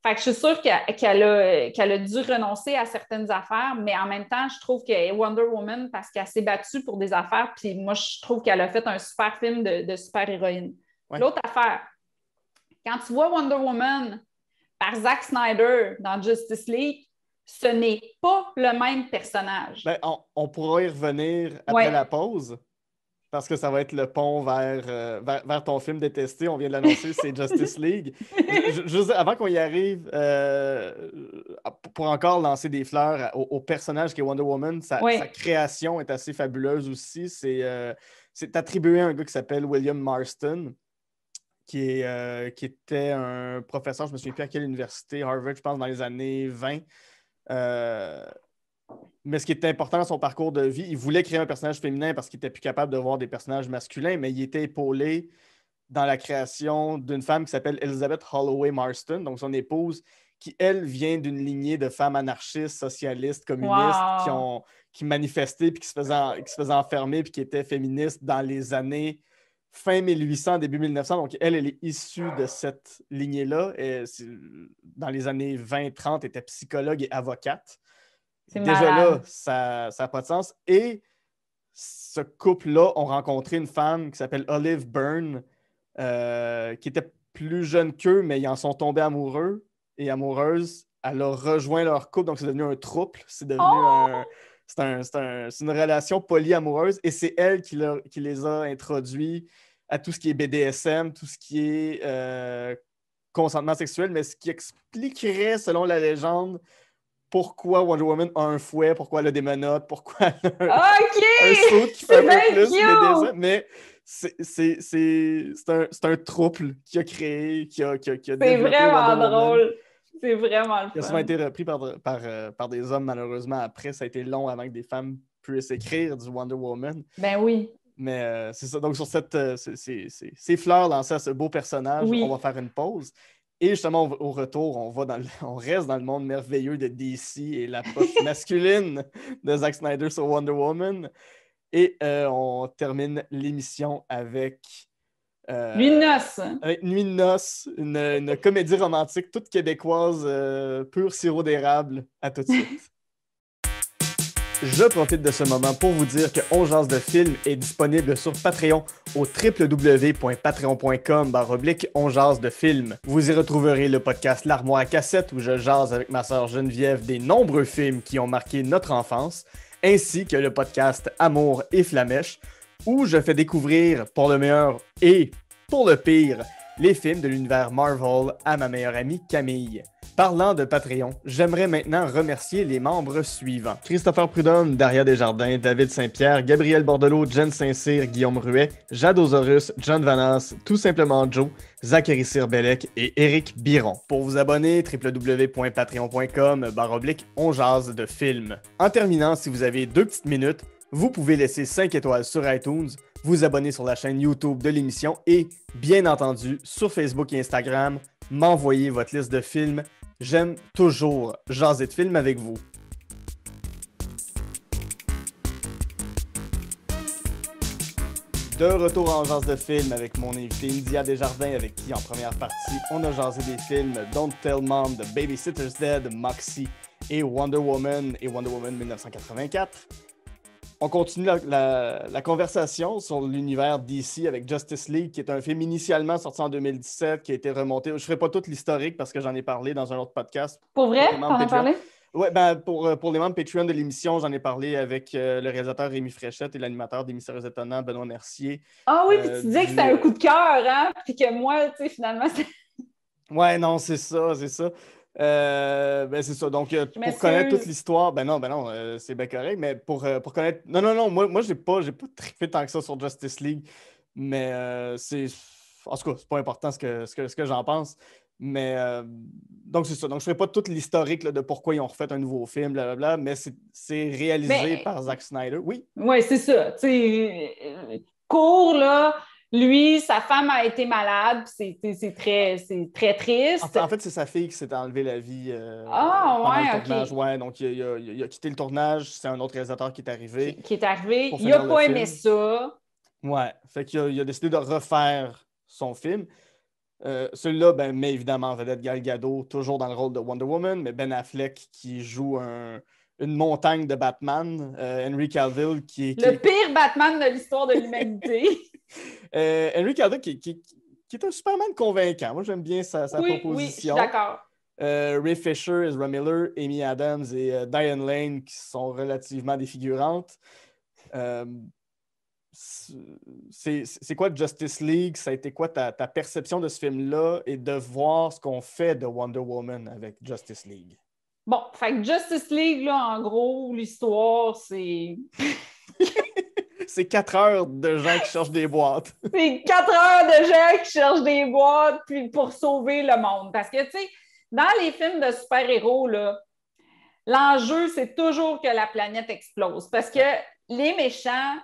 Fait que je suis sûre qu'elle a, dû renoncer à certaines affaires, mais en même temps, je trouve que Wonder Woman parce qu'elle s'est battue pour des affaires, puis moi, je trouve qu'elle a fait un super film de, super-héroïne. L'autre affaire, quand tu vois Wonder Woman par Zack Snyder dans Justice League, ce n'est pas le même personnage.
Ben, on, pourra y revenir après la pause parce que ça va être le pont euh, vers, vers, ton film détesté. On vient de l'annoncer, c'est Justice League. juste avant qu'on y arrive, euh, pour encore lancer des fleurs au, personnage qui est Wonder Woman, sa, sa, création est assez fabuleuse aussi. C'est euh, c'est attribué à un gars qui s'appelle William Marston. Qui, est, qui était un professeur, je ne me souviens plus à quelle université, Harvard, je pense, dans les années 20, mais ce qui est important dans son parcours de vie, il voulait créer un personnage féminin parce qu'il n'était plus capable de voir des personnages masculins, mais il était épaulé dans la création d'une femme qui s'appelle Elizabeth Holloway Marston, donc son épouse, qui, elle, vient d'une lignée de femmes anarchistes, socialistes, communistes, qui, ont, qui manifestaient, puis qui se, faisaient, qui se enfermer, puis qui étaient féministes dans les années fin 1800, début 1900. Donc, elle, elle est issue de cette lignée-là. Dans les années 20-30, était psychologue et avocate. Déjà là, ça n'a pas de sens. Et ce couple-là ont rencontré une femme qui s'appelle Olive Byrne, euh, qui était plus jeune qu'eux, mais ils en sont tombés amoureux et amoureuses. Elle a rejoint leur couple, donc c'est devenu un trouble. C'est devenu oh! un, c'est une relation polyamoureuse et c'est elle qui, les a introduits à tout ce qui est BDSM, tout ce qui est euh, consentement sexuel, mais ce qui expliquerait, selon la légende, pourquoi Wonder Woman a un fouet, pourquoi elle a des menottes, pourquoi
elle a un, okay! qui fait un peu ben plus,
mais, c'est un, un trouble qui a créé, qui a, qui a, C'est vraiment drôle.
C'est vraiment le fun. Il a souvent été
repris par, par, euh, par des hommes, malheureusement. Après, ça a été long avant que des femmes puissent écrire du Wonder Woman. Ben oui. Mais euh, c'est ça. Donc, sur cette, ces, euh, ces fleurs lancées à ce beau personnage, on va faire une pause. Et justement, au retour, on, reste dans le monde merveilleux de DC et la l'approche masculine de Zack Snyder sur Wonder Woman. Et euh, on termine l'émission euh, hein? avec. Nuit de noces. une, comédie romantique toute québécoise, euh, pur sirop d'érable. À tout de suite. je profite de ce moment pour vous dire que On Jase de Film est disponible sur Patreon au www.patreon.com baroblique de Film. Vous y retrouverez le podcast L'Armoire à cassette où je jase avec ma sœur Geneviève des nombreux films qui ont marqué notre enfance, ainsi que le podcast Amour et Flamèche où je fais découvrir, pour le meilleur et pour le pire, les films de l'univers Marvel à ma meilleure amie Camille. Parlant de Patreon, j'aimerais maintenant remercier les membres suivants. Christopher Prudhomme, Daria Desjardins, David Saint-Pierre, Gabriel Bordelot, Jen Saint-Cyr, Guillaume Ruet, Jade John Vanas, tout simplement Joe, Zachary Sirbelec et Eric Biron. Pour vous abonner, www.patreon.com oblique on jase de films. En terminant, si vous avez deux petites minutes, vous pouvez laisser 5 étoiles sur iTunes, vous abonner sur la chaîne YouTube de l'émission et, bien entendu, sur Facebook et Instagram, m'envoyer votre liste de films J'aime toujours jaser de films avec vous. De retour en jase de films avec mon invité India Desjardins, avec qui en première partie on a jasé des films Don't Tell Mom, The Babysitter's Dead, Moxie et Wonder Woman et Wonder Woman 1984. On continue la, conversation sur l'univers DC avec Justice League, qui est un film initialement sorti en 2017, qui a été remonté. Je ne ferai pas tout l'historique parce que j'en ai parlé dans un autre podcast. Pour vrai? Oui, ben pour, euh, pour les membres Patreon de l'émission, j'en ai parlé avec euh, le réalisateur Rémi Fréchette et l'animateur des étonnant, Étonnants, Benoît Mercier.
Ah oui, euh, tu disais que c'était un coup de cœur, hein? Puis que moi, tu sais, finalement,
c'est. Ouais, non, c'est ça, c'est ça. Euh, ben c'est ça. Donc, euh, pour connaître toute l'histoire, ben non, ben non, euh, c'est bien correct, mais pour, pour connaître. Non, non, non, moi, moi j'ai pas, j'ai pas trippé tant que ça sur Justice League, mais c'est. En tout cas, c'est pas important ce que, ce que, j'en pense. Mais donc, c'est ça. Donc, je ne ferai pas toute l'historique de pourquoi ils ont refait un nouveau film, bla bla mais c'est réalisé par Zack Snyder. Oui. Oui, c'est ça.
Tu court, là lui, sa femme a été malade, c'est très, très triste.
en fait, c'est sa fille qui s'est enlevée la vie euh, ah, le donc, il, a, quitté le tournage, c'est un autre réalisateur qui est arrivé.
Qui, est arrivé, il n'a pas aimé
ça. Ouais, fait qu'il a, décidé de refaire son film. Euh, celui-là, ben, met évidemment en vedette Gal toujours dans le rôle de Wonder Woman, mais Ben Affleck qui joue un, une montagne de Batman, euh, Henry Cavill qui est... Le
pire Batman de l'histoire de l'humanité.
Euh, Henry Cavill qui, est un Superman convaincant. Moi, j'aime bien sa, proposition. oui, je suis d'accord. Euh, Ray Fisher, Ezra Miller, Amy Adams et Diane Lane qui sont relativement défigurantes. c'est quoi Justice League? Ça a été quoi ta perception de ce film-là et de voir ce qu'on fait de Wonder Woman avec Justice League?
Bon, fait que Justice League, là, en gros, l'histoire, c'est.
c'est quatre heures de gens qui cherchent des boîtes.
c'est quatre heures de gens qui cherchent des boîtes puis pour sauver le monde. Parce que, tu sais, dans les films de super-héros, là, l'enjeu, c'est toujours que la planète explose. Parce que les méchants,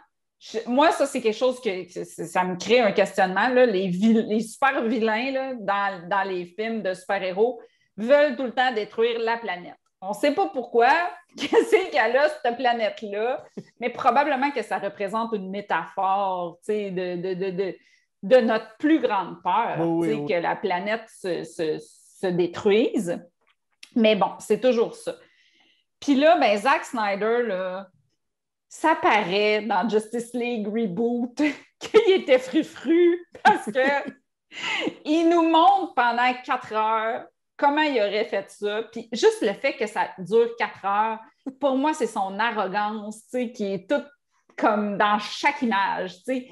moi, ça, c'est quelque chose que, ça me crée un questionnement. Là, les, super-vilains dans, dans les films de super-héros, veulent tout le temps détruire la planète. On ne sait pas pourquoi, qu'est-ce qu'elle a, cette planète-là, mais probablement que ça représente une métaphore de, de, de, notre plus grande peur, que la planète se, se, détruise. Mais bon, c'est toujours ça. Puis là, ben, Zack Snyder, là, ça paraît dans Justice League Reboot qu'il était frifru, parce que il nous montre pendant quatre heures comment il aurait fait ça. Puis juste le fait que ça dure quatre heures, pour moi, c'est son arrogance, tu sais, qui est toute comme dans chaque image, tu sais.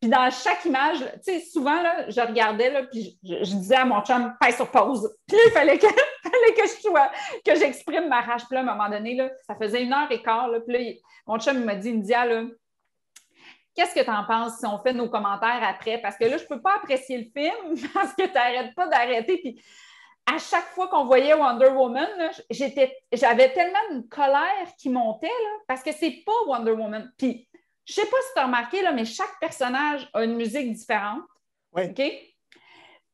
Puis dans chaque image, tu sais, souvent, là, je regardais, là, puis je, disais à mon chum, Fais sur pause. Puis il fallait que, fallait que je sois, que j'exprime ma rage. Puis à un moment donné, là, ça faisait une heure et quart, là, puis mon chum, m'a dit, India, me ah, là, Qu'est-ce que tu en penses si on fait nos commentaires après? Parce que là, je ne peux pas apprécier le film parce que tu n'arrêtes pas d'arrêter. Puis à chaque fois qu'on voyait Wonder Woman, j'avais tellement une colère qui montait parce que c'est pas Wonder Woman. Puis, je sais pas si tu as remarqué, là, mais chaque personnage a une musique différente. OK?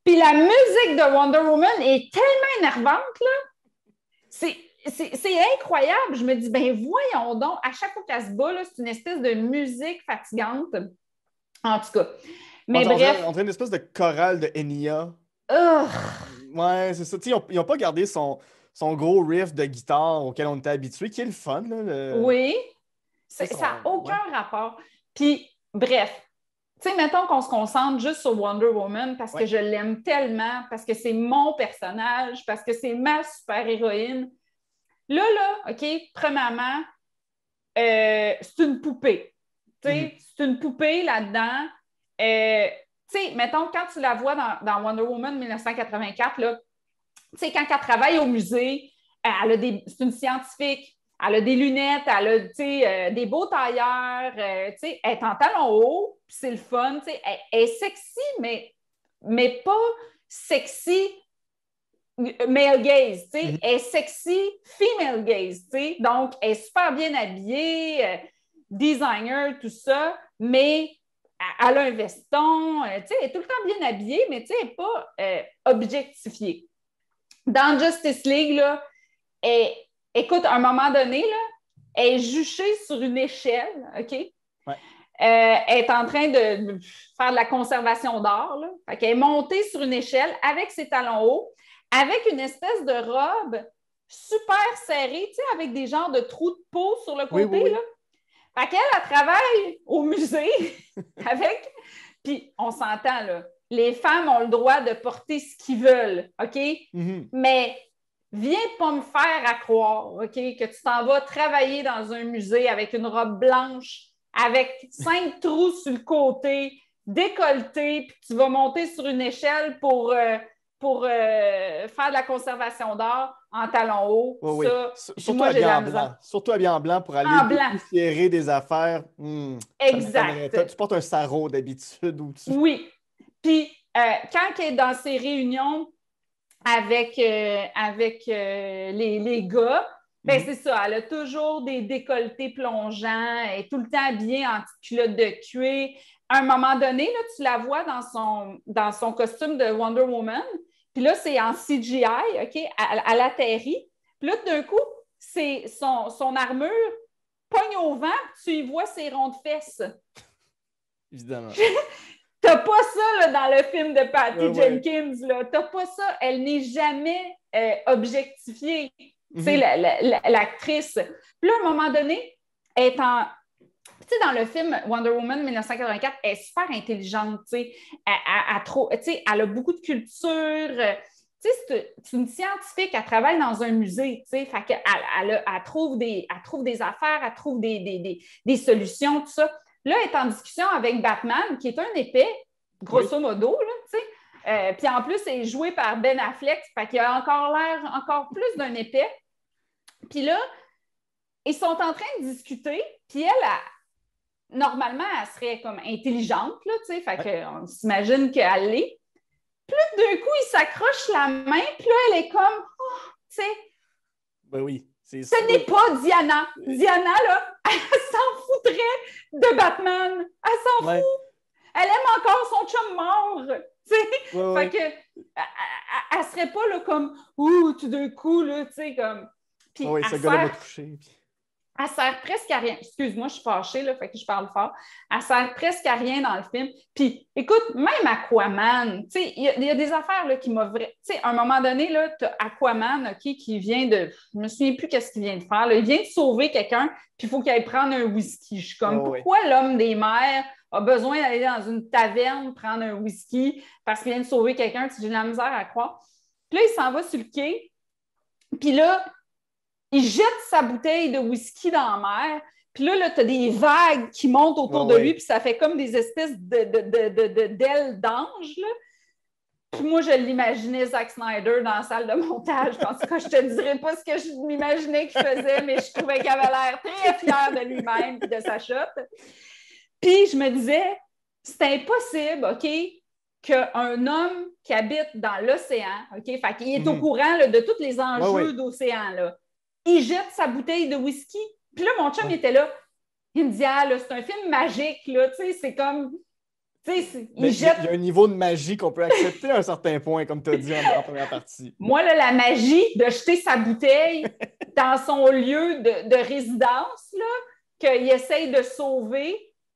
Puis la musique de Wonder Woman est tellement énervante, là. C'est incroyable. Je me dis, ben voyons donc, à chaque fois qu'elle se bat, c'est une espèce de musique fatigante.
En tout cas. Mais on bref. On dirait une espèce de chorale de Enya. Ouais, c'est ça. ils n'ont pas gardé son, son gros riff de guitare auquel on était habitué, qui est le fun. Là, Oui,
ça n'a aucun rapport. Puis, bref, tu sais, mettons qu'on se concentre juste sur Wonder Woman parce que je l'aime tellement, parce que c'est mon personnage, parce que c'est ma super-héroïne. Là, là, OK, premièrement, euh, c'est une poupée. Tu sais, mm-hmm. c'est une poupée là-dedans. Euh, mettons, quand tu la vois dans, Wonder Woman 1984, là, tu sais, quand elle travaille au musée, euh, elle a des, c'est une scientifique, elle a des lunettes, elle a euh, des beaux tailleurs, euh, elle est en talons haut' c'est le fun, elle, elle, est sexy, mais, mais pas sexy male gaze, mm-hmm. elle est sexy female gaze, donc elle est super bien habillée, designer, tout ça, mais elle a un veston, euh, elle est tout le temps bien habillée, mais elle n'est pas euh, objectifiée. Dans Justice League, là, écoute, à un moment donné, là, elle est juchée sur une échelle, OK? Euh, elle est en train de faire de la conservation d'or. Elle est montée sur une échelle avec ses talons hauts, avec une espèce de robe super serrée, avec des genres de trous de peau sur le côté. Là. Fait elle travaille au musée avec. Puis on s'entend, là. Les femmes ont le droit de porter ce qu'ils veulent, OK? Mhm. Mais viens pas me faire à croire, OK, que tu t'en vas travailler dans un musée avec une robe blanche, avec cinq trous sur le côté, décolleté, puis tu vas monter sur une échelle pour, euh, pour euh, faire de la conservation d'art en talons hauts. ça, Surtout, moi, bien en blanc.
Surtout habillé en blanc pour aller serrer des affaires. Hmm. exact. Tu portes un sarrau d'habitude. ou tu...
Oui. Puis, euh, quand elle est dans ses réunions avec, euh, avec euh, les, les, gars, ben, mhm. c'est ça. Elle a toujours des décolletés plongeants. et tout le temps bien en petite culotte de cuir. À un moment donné, tu la vois dans son, dans son costume de Wonder Woman. Puis là, c'est en CGI, OK, à la atterrit. Puis là, d'un coup, c'est son, armure pogne au vent, tu y vois ses rondes fesses. Évidemment. T'as pas ça là, dans le film de Patty Jenkins. là. T'as pas ça. Elle n'est jamais euh, objectifiée. Tu sais, mhm. l'actrice. Puis là, à un moment donné, elle est en, dans le film Wonder Woman 1984, elle est super intelligente, tu sais. Elle, a beaucoup de culture. Euh, tu c'est une scientifique, elle travaille dans un musée, tu sais. elle, trouve des, trouve des affaires, elle trouve des, des, solutions, tout ça. Là, elle est en discussion avec Batman, qui est un épais, grosso modo, là, tu euh, puis en plus, elle est jouée par Ben Affleck, fait qu'il a encore l'air encore plus d'un épais. Puis là, ils sont en train de discuter, puis elle, a normalement, elle serait comme intelligente, là, tu sais, fait s'imagine qu'elle l'est. Plus d'un coup, il s'accroche la main, puis là, elle est comme, oh, tu sais.
Ben oui, c'est ça.
Ce n'est pas Diana. Diana, là, elle s'en foutrait de Batman. Elle s'en fout. Elle aime encore son chum mort. Tu sais, que, elle, ne serait pas, là, comme, ouh, tout d'un coup, là, tu sais, comme. oui, ce gars elle sert presque à rien. Excuse-moi, je suis fâchée, là, fait que je parle fort. Elle sert presque à rien dans le film. Puis, écoute, même Aquaman, il y, a des affaires là, qui m'ont... Tu sais, à un moment donné, là, as Aquaman, OK, qui vient de... Je me souviens plus qu'est-ce qu'il vient de faire. Il vient de sauver quelqu'un, puis il faut qu'il aille prendre un whisky. Je suis comme, ah pourquoi l'homme des mers a besoin d'aller dans une taverne prendre un whisky parce qu'il vient de sauver quelqu'un? J'ai de la misère à croire. Puis là, il s'en va sur le quai. Puis là, il jette sa bouteille de whisky dans la mer. Puis là, tu as des vagues qui montent autour ah de lui, puis ça fait comme des espèces d'ailes de, de, d'ange. Puis moi, je l'imaginais Zack Snyder dans la salle de montage. En tout cas, je te dirais pas ce que je m'imaginais qu'il faisait, mais je trouvais qu'il avait l'air très fier de lui-même et de sa chute. Puis je me disais, c'est impossible, OK, qu'un homme qui habite dans l'océan, OK, fait qu'il est au mhm. courant de tous les enjeux d'océan, là il jette sa bouteille de whisky. Puis là, mon chum était là. Il me dit Ah, là, c'est un film magique, là, tu sais, c'est comme. il y a un
niveau de magie qu'on peut accepter à un certain point, comme tu as dit en, première partie.
Moi, la magie de jeter sa bouteille dans son lieu de, résidence, qu'il essaye de sauver,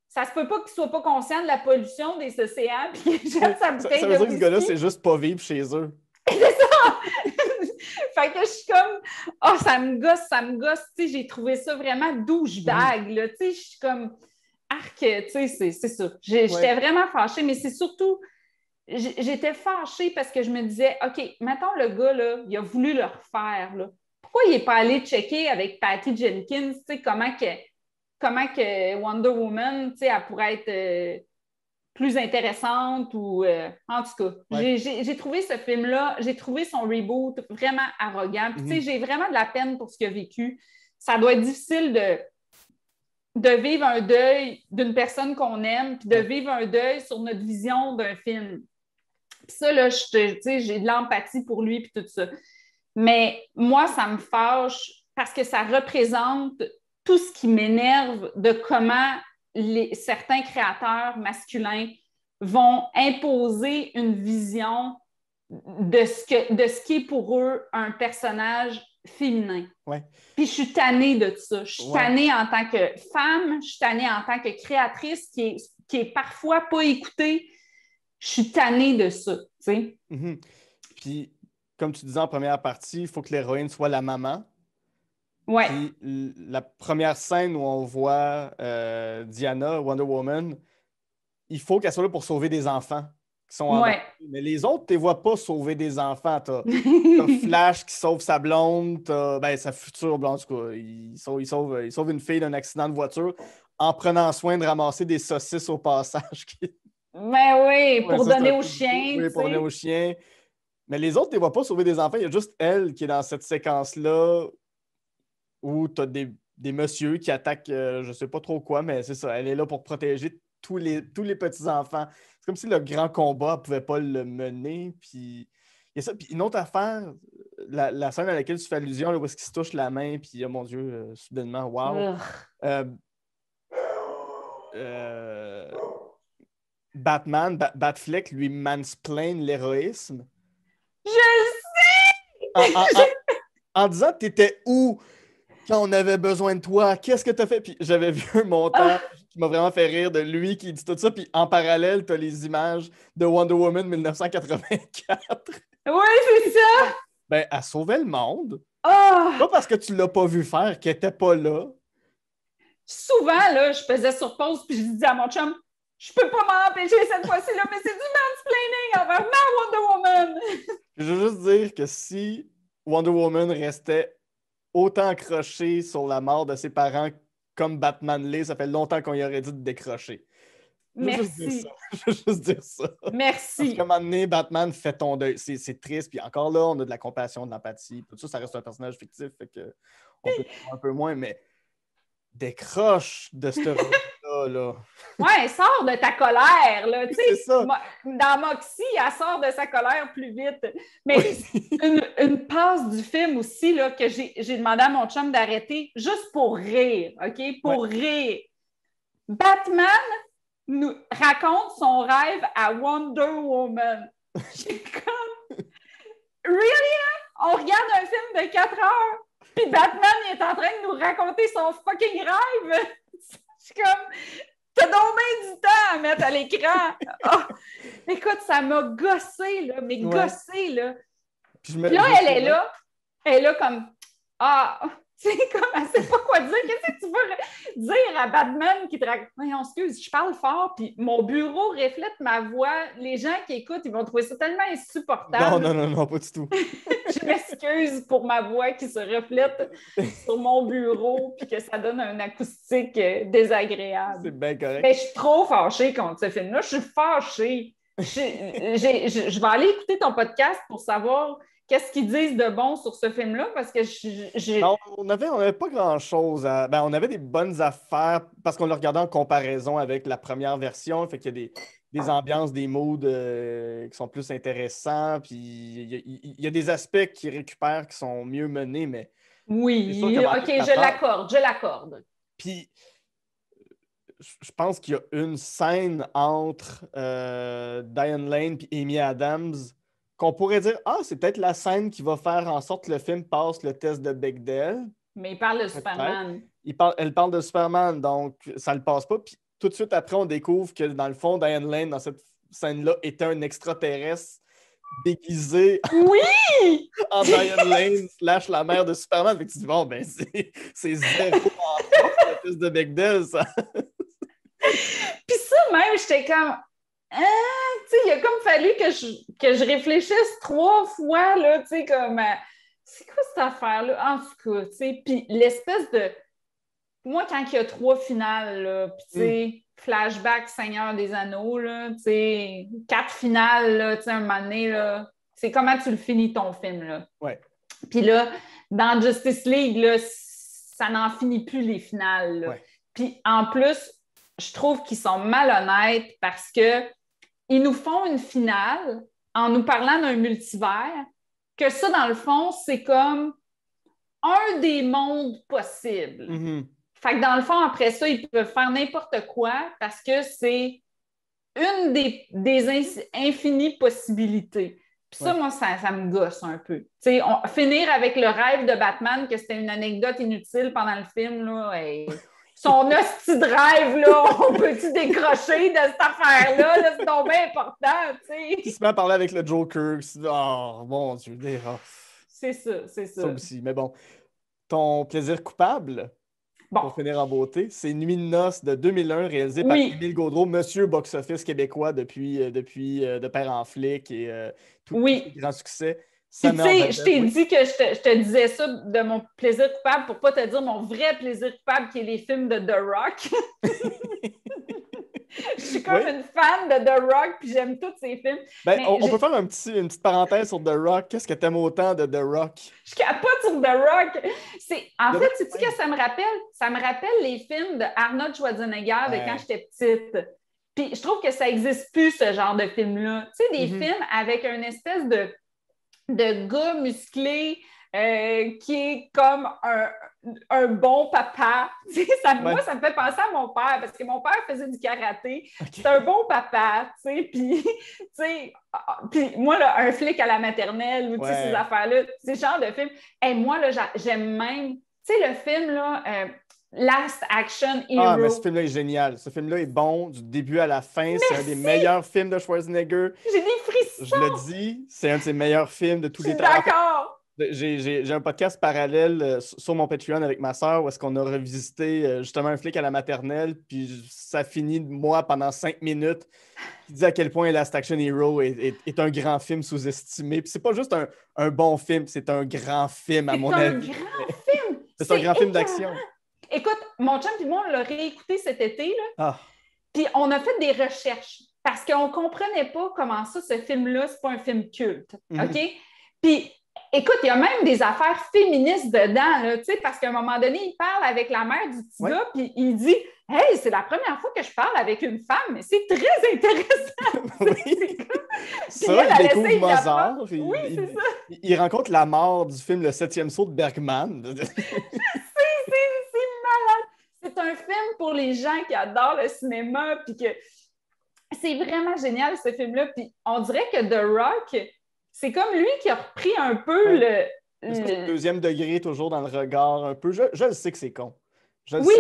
ça se peut pas qu'il soit pas conscient de la pollution des océans puis jette sa bouteille. Ça, ça veut dire que ce
gars-là, c'est juste pas vivre chez eux.
c'est ça! fait que je suis comme, oh, ça me gosse, ça me gosse. Tu sais, j'ai trouvé ça vraiment douche-bague, là. Tu sais, je suis comme, arc, tu sais, c'est ça. J'étais vraiment fâchée, mais c'est surtout, j'étais fâchée parce que je me disais, OK, maintenant le gars, là, il a voulu le refaire, là. Pourquoi il n'est pas allé checker avec Patty Jenkins, tu sais, comment que, comment que Wonder Woman, tu sais, elle pourrait être. Euh, plus intéressante ou euh, en tout cas. J'ai trouvé ce film-là, j'ai trouvé son reboot vraiment arrogant. Mhm. j'ai vraiment de la peine pour ce qu'il a vécu. Ça doit être difficile de, de vivre un deuil d'une personne qu'on aime, puis de vivre un deuil sur notre vision d'un film. ça, là, j'ai de l'empathie pour lui, puis tout ça. Mais moi, ça me fâche parce que ça représente tout ce qui m'énerve de comment certains créateurs masculins vont imposer une vision de ce, que, de ce qui est pour eux un personnage féminin. Puis je suis tannée de ça. Je suis tannée en tant que femme, je suis tannée en tant que créatrice qui est,
qui est parfois pas écoutée. Je suis tannée de ça. Mhm. Puis, comme tu disais en première partie, il faut que l'héroïne soit la maman la première scène où on voit euh, Diana, Wonder Woman, il faut qu'elle soit là pour sauver des enfants qui sont Mais les autres, tu ne vois pas sauver des enfants. Tu as, Flash qui sauve sa blonde, ben, sa future blonde, quoi. Il, sauve, sauve, une fille d'un accident de voiture en prenant soin de ramasser des saucisses au passage. Mais
ben oui, pour donner aux chiens. pour donner aux
chiens. Mais les autres, tu ne vois pas sauver des enfants. Il y a juste elle qui est dans cette séquence-là où tu as des, des messieurs qui attaquent, euh, je sais pas trop quoi, mais c'est ça, elle est là pour protéger tous les, tous les petits-enfants. C'est comme si le grand combat ne pouvait pas le mener. Puis, il y a ça. Puis une autre affaire, la, scène à laquelle tu fais allusion, où est-ce qu'il se touche la main, puis oh mon Dieu, euh, soudainement, wow. Euh, Batman, Batfleck lui mansplain l'héroïsme.
Je sais!
En, disant en disant, t'étais où? quand on avait besoin de toi, qu'est-ce que tu as fait? Puis j'avais vu un montant ah! qui m'a vraiment fait rire de lui qui dit tout ça. Puis en parallèle, tu as les images de Wonder Woman 1984. Oui, c'est ça! Ben, elle sauvait le monde. Oh! Pas parce que tu l'as pas vu faire, qu'elle était pas là.
Souvent, là, je faisais sur pause puis je disais à mon chum, je peux pas m'en cette fois-ci, là, mais c'est du mansplaining envers ma Wonder Woman.
je veux juste dire que si Wonder Woman restait autant accroché sur la mort de ses parents comme Batman l'est. Ça fait longtemps qu'on y aurait dit de décrocher.
Merci.
Je veux juste dire ça. Merci. Parce moment donné, Batman fait ton deuil. C'est, triste. Puis encore là, on a de la compassion, de l'empathie. Tout ça, ça reste un personnage fictif. Fait que on peut un peu moins, mais décroche de ce elle
Ouais, de ta colère, là. C'est ça. Dans Moxie, elle sort de sa colère plus vite. Mais une, passe du film aussi, là, que j'ai demandé à mon chum d'arrêter juste pour rire, OK? Pour rire. Batman nous raconte son rêve à Wonder Woman. J'ai comme. Really? On regarde un film de 4 heures, puis Batman est en train de nous raconter son fucking rêve! comme, t'as donc du temps à mettre à l'écran. Ah, écoute, ça m'a gossé, là, mais gossé, là. Puis, là, elle est là. Elle est là comme, ah, c'est comme, elle sait pas quoi dire. Qu'est-ce que tu veux dire à Batman qui te raconte? on excuse, je parle fort, puis mon bureau reflète ma voix. Les gens qui écoutent, ils vont trouver ça tellement insupportable. Non, non,
non, pas du tout.
je m'excuse pour ma voix qui se reflète sur mon bureau, puis que ça donne un acoustique euh, désagréable. C'est
bien correct. Mais je
suis trop fâchée contre ce film-là. Je suis fâchée. je vais aller écouter ton podcast pour savoir qu'est-ce qu'ils disent de bon sur ce film-là? Parce que
On n'avait avait pas grand-chose. Ben, on avait des bonnes affaires parce qu'on le regardait en comparaison avec la première version. Fait qu'il y a des, ah. ambiances, des modes euh, qui sont plus intéressants. Puis il y, a des aspects qui récupèrent qui sont mieux menés, mais. Oui, OK, je
l'accorde, je l'accorde.
Puis je pense qu'il y a une scène entre euh, Diane Lane et Amy Adams qu'on pourrait dire Ah, c'est peut-être la scène qui va faire en sorte que le film passe le test de Bechdel. Mais il parle de Superman. Il parle, elle parle de Superman, donc ça ne le passe pas. Puis tout de suite après, on découvre que dans le fond, Diane Lane, dans cette scène-là, était un extraterrestre déguisé oui! en Diane Lane slash la mère de Superman. Fait que tu dis, bon, ben, c'est zéro test de Bechdel, ça.
Puis ça, même, j'étais comme, Hein? il a comme fallu que je, réfléchisse trois fois, là, tu sais, comme, euh, c'est quoi cette affaire-là? En tout cas, puis l'espèce de... Moi, quand il y a trois finales, là, mm. flashback Seigneur des Anneaux, là, tu sais, quatre finales, là, tu sais, un moment donné, là, c'est comment tu le finis, ton film, là. Ouais. Puis là, dans Justice League, là, ça n'en finit plus, les finales, Puis en plus, je trouve qu'ils sont malhonnêtes parce que ils nous font une finale en nous parlant d'un multivers, que ça, dans le fond, c'est comme un des mondes possibles. Mm-hmm. Fait que dans le fond, après ça, ils peuvent faire n'importe quoi parce que c'est une des, des infinies possibilités. Puis ça, moi, ça, me gosse un peu. sais, finir avec le rêve de Batman que c'était une anecdote inutile pendant le film, là, son hostie drive, là, on peut-tu décrocher de cette affaire-là? de c'est donc bien important, tu sais. Tu se
à parler avec le Joker. Oh, mon Dieu,
C'est ça, c'est ça. Ça aussi,
mais bon. Ton plaisir coupable, pour finir en beauté, c'est Nuit de noces de 2001, réalisé par Émile Gaudreau, monsieur box-office québécois depuis, euh, depuis euh, De Père en flic et euh, tout, tout grand succès tu sais, je t'ai
dit que je te, disais ça de mon plaisir coupable pour pas te dire mon vrai plaisir coupable qui est les films de The Rock. je suis comme une fan de The Rock puis j'aime tous ses films. Ben, on, peut faire
un petit, une petite parenthèse sur The Rock. Qu'est-ce que t'aimes autant de The Rock?
Je capote sur The Rock. C'est, en fait, tu sais que ça me rappelle? Ça me rappelle les films de Arnold Schwarzenegger quand j'étais petite. Puis je trouve que ça n'existe plus, ce genre de film-là. Tu sais, des mm-hmm. films avec une espèce de de gars musclé euh, qui est comme un, un bon papa. Ça, Moi, ça me fait penser à mon père parce que mon père faisait du karaté. C'est un bon papa, tu sais. Puis, puis moi, là, un flic à la maternelle ou ces affaires-là, ces genre de film, et moi moi, j'aime même, tu sais, le film, là, euh, Last Action Hero. Ah, mais ce
film-là est génial. Ce film-là est bon du début à la fin. C'est un des meilleurs films de Schwarzenegger. J'ai des frissons. Je le dis, c'est un de ses meilleurs films de tous les temps. D'accord. J'ai un podcast parallèle euh, sur mon Patreon avec ma sœur où est-ce qu'on a revisité euh, justement un flic à la maternelle, puis ça finit moi pendant cinq minutes qui dit à quel point Last Action Hero est, est, est un grand film sous-estimé. Puis c'est pas juste un, un bon film, c'est un grand film à mon avis.
C'est un grand film. C'est un grand film d'action. Écoute, mon chum et moi, on l'a réécouté cet été. Là. Ah. Puis on a fait des recherches parce qu'on ne comprenait pas comment ça, ce film-là, c'est pas un film culte. Mhm. OK? Puis, écoute, il y a même des affaires féministes dedans, là, parce qu'à un moment donné, il parle avec la mère du petit puis il dit Hey, c'est la première fois que je parle avec une femme, mais c'est très intéressant. C'est ça, il découvre
oui, c'est ça. il, rencontre la mort du film Le Septième Saut de Bergman. c'est
c'est un film pour les gens qui adorent le cinéma, puis que c'est vraiment génial ce film-là. on dirait que The Rock, c'est comme lui qui a repris un peu le, le...
Deuxième degré, toujours dans le regard, un peu. Je, le sais que c'est con. Je oui.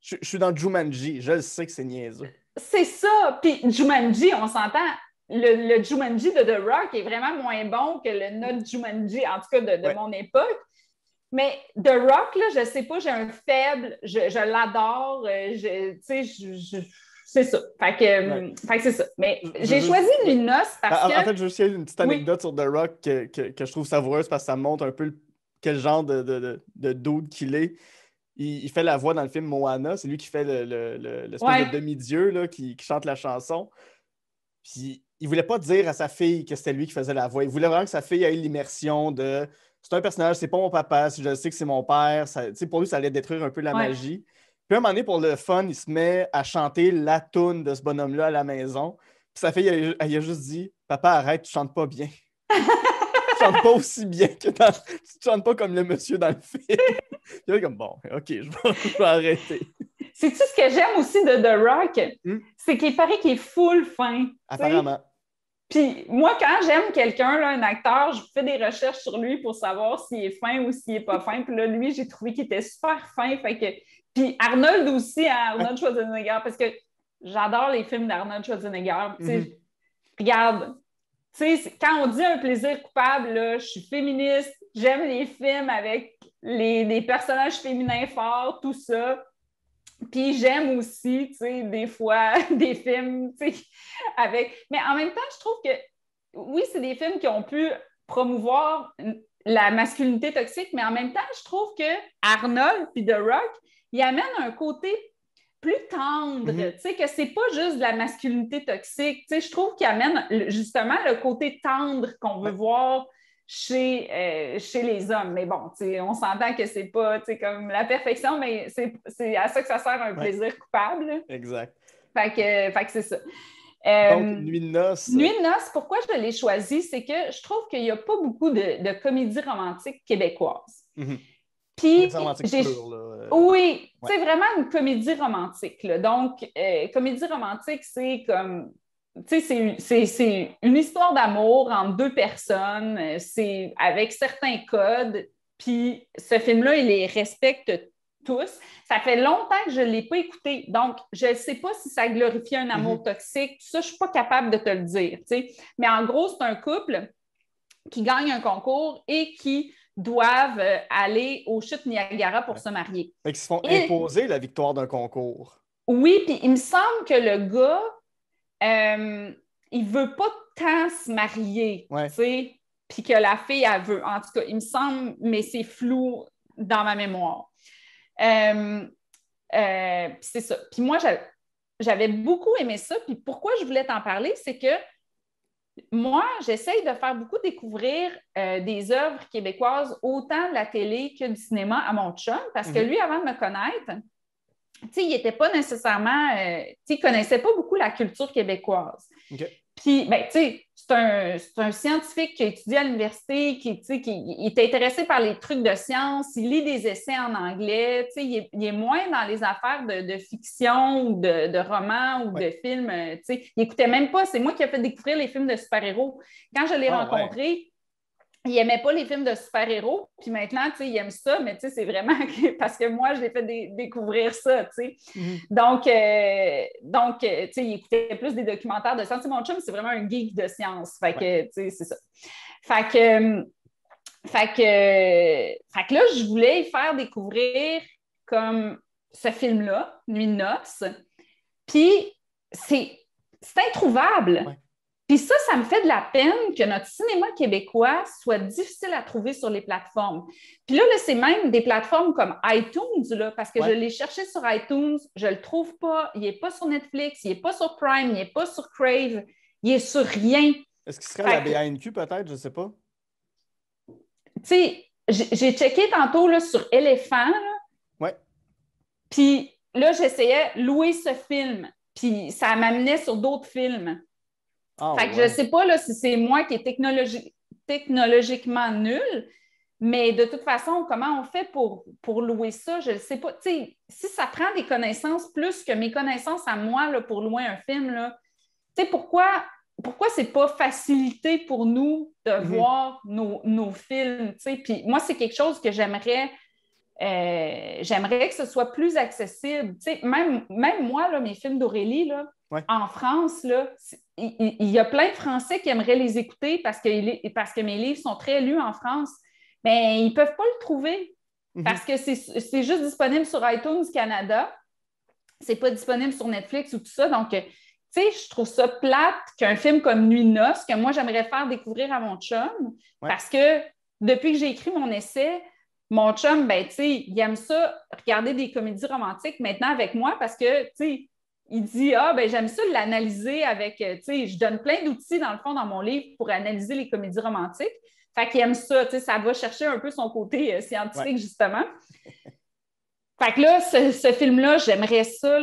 Je, suis dans Jumanji, je le sais que c'est niaiseux.
C'est ça. Puis Jumanji, on s'entend. Le, Jumanji de The Rock est vraiment moins bon que le not Jumanji, en tout cas de, mon époque. Mais The Rock, là, je sais pas, j'ai un faible, je, l'adore, euh, tu sais, c'est ça. Euh, fait que, c'est ça. Mais j'ai choisi noce parce ah, que. En fait,
je veux juste une petite anecdote sur The Rock que, que, je trouve savoureuse parce que ça montre un peu quel genre de, de, de, dude qu'il est. Il, fait la voix dans le film Moana, c'est lui qui fait le, de demi-dieu qui, qui chante la chanson. Puis il voulait pas dire à sa fille que c'était lui qui faisait la voix. Il voulait vraiment que sa fille ait l'immersion de c'est un personnage, c'est pas mon papa, je sais que c'est mon père, ça, pour lui, ça allait détruire un peu la magie. Puis à un moment donné, pour le fun, il se met à chanter la toune de ce bonhomme-là à la maison. Puis ça fait, elle, a juste dit Papa, arrête, tu chantes pas bien. tu chantes pas aussi bien que dans. Tu chantes pas comme le monsieur dans le film. Il a est comme Bon, OK, je vais, arrêter.
C'est-tu ce que j'aime aussi de The Rock? Hmm? C'est qu'il paraît qu'il est full fin. Apparemment. Puis moi, quand j'aime quelqu'un, un acteur, je fais des recherches sur lui pour savoir s'il est fin ou s'il n'est pas fin. Puis là, lui, j'ai trouvé qu'il était super fin. Fait Puis Arnold aussi, hein, Arnold ah. Schwarzenegger, parce que j'adore les films d'Arnold Schwarzenegger. Mhm. Regarde, quand on dit un plaisir coupable, je suis féministe, j'aime les films avec les, personnages féminins forts, tout ça. Puis j'aime aussi, tu sais, des fois, des films, tu sais, avec... Mais en même temps, je trouve que, oui, c'est des films qui ont pu promouvoir la masculinité toxique, mais en même temps, je trouve que Arnold puis The Rock, ils amènent un côté plus tendre, mm-hmm. tu sais, que c'est pas juste de la masculinité toxique, tu sais, je trouve qu'ils amènent justement le côté tendre qu'on veut voir chez, euh, chez les hommes. Mais bon, on s'entend que c'est pas comme la perfection, mais c'est à ça que ça sert un plaisir coupable. Exact. Fait que, c'est ça.
Donc, euh, Nuit de noces. Euh, Nuit de
noces, pourquoi je l'ai choisi, c'est que je trouve qu'il n'y a pas beaucoup de, de comédies romantiques québécoises. Mm-hmm. Puis, oui, c'est vraiment une comédie romantique. Là. Donc, comédie romantique, c'est comme c'est une histoire d'amour entre deux personnes, euh, c'est avec certains codes, puis ce film-là, il les respecte tous. Ça fait longtemps que je ne l'ai pas écouté, donc je ne sais pas si ça glorifie un amour mhm. toxique, ça, je ne suis pas capable de te le dire, Mais en gros, c'est un couple qui gagne un concours et qui doivent euh, aller au Chute Niagara pour se marier.
Et ils se font imposer la victoire d'un concours.
Oui, puis il me semble que le gars euh, il veut pas tant se marier, tu sais, puis que la fille, elle veut. En tout cas, il me semble, mais c'est flou dans ma mémoire. Euh, euh, c'est ça. Puis moi, j'avais beaucoup aimé ça. Puis pourquoi je voulais t'en parler, c'est que moi, j'essaye de faire beaucoup découvrir euh, des œuvres québécoises, autant de la télé que du cinéma, à mon chum, parce que mhm. lui, avant de me connaître, il n'était pas nécessairement, euh, Il connaissait pas beaucoup la culture québécoise. Puis, ben, c'est un, scientifique qui a étudié à l'université, qui, qui est intéressé par les trucs de science, il lit des essais en anglais, il, est moins dans les affaires de, fiction ou de, romans ou de films. Euh, il n'écoutait même pas. C'est moi qui ai fait découvrir les films de super-héros. Quand je l'ai ah rencontré, il n'aimait pas les films de super-héros, puis maintenant, tu sais, il aime ça, mais tu sais, c'est vraiment parce que moi, je l'ai fait découvrir ça, tu sais. Mhm. Donc, euh, donc euh, tu sais, il écoutait plus des documentaires de science. Mon chum, c'est vraiment un geek de science, fait que, tu sais, c'est ça. Fait que, euh, fait que, fait que là, je voulais faire découvrir comme ce film-là, Nuit de noces, puis c'est introuvable. Puis ça, ça me fait de la peine que notre cinéma québécois soit difficile à trouver sur les plateformes. Puis là, c'est même des plateformes comme iTunes, parce que je l'ai cherché sur iTunes, je le trouve pas, il n'est pas sur Netflix, il n'est pas sur Prime, il n'est pas sur Crave, il est sur rien.
Est-ce qu'il serait à la BNQ peut-être, je ne sais pas?
Tu sais, j'ai checké tantôt là, sur Éléphant. Oui. Puis là, j'essayais louer ce film. Puis ça m'amenait sur d'autres films.
Ah, que je ne sais
pas là, si c'est moi qui est technologiquement nul, mais de toute façon, comment on fait pour, louer ça? Je ne sais pas. si ça prend des connaissances plus que mes connaissances à moi pour louer un film, là, pourquoi pourquoi n'est pas facilité pour nous de mhm. voir nos, films? moi, c'est quelque chose que j'aimerais euh, j'aimerais que ce soit plus accessible. même, même moi, là, mes films d'Aurélie, en France, il y, a plein de Français qui aimeraient les écouter parce que, parce que mes livres sont très lus en France, mais ils ne peuvent pas le trouver mhm. parce que c'est juste disponible sur iTunes Canada. C'est pas disponible sur Netflix ou tout ça. Donc, euh, tu sais, je trouve ça plate qu'un film comme Nuit Noce, que moi, j'aimerais faire découvrir à mon chum, parce que depuis que j'ai écrit mon essai, mon chum, ben, il aime ça, regarder des comédies romantiques maintenant avec moi parce que, tu il dit Ah, ben j'aime ça l'analyser avec, euh, je donne plein d'outils dans le fond dans mon livre pour analyser les comédies romantiques. Fait qu'il aime ça, ça va chercher un peu son côté euh, scientifique, justement. Fait que là, ce, film-là, j'aimerais ça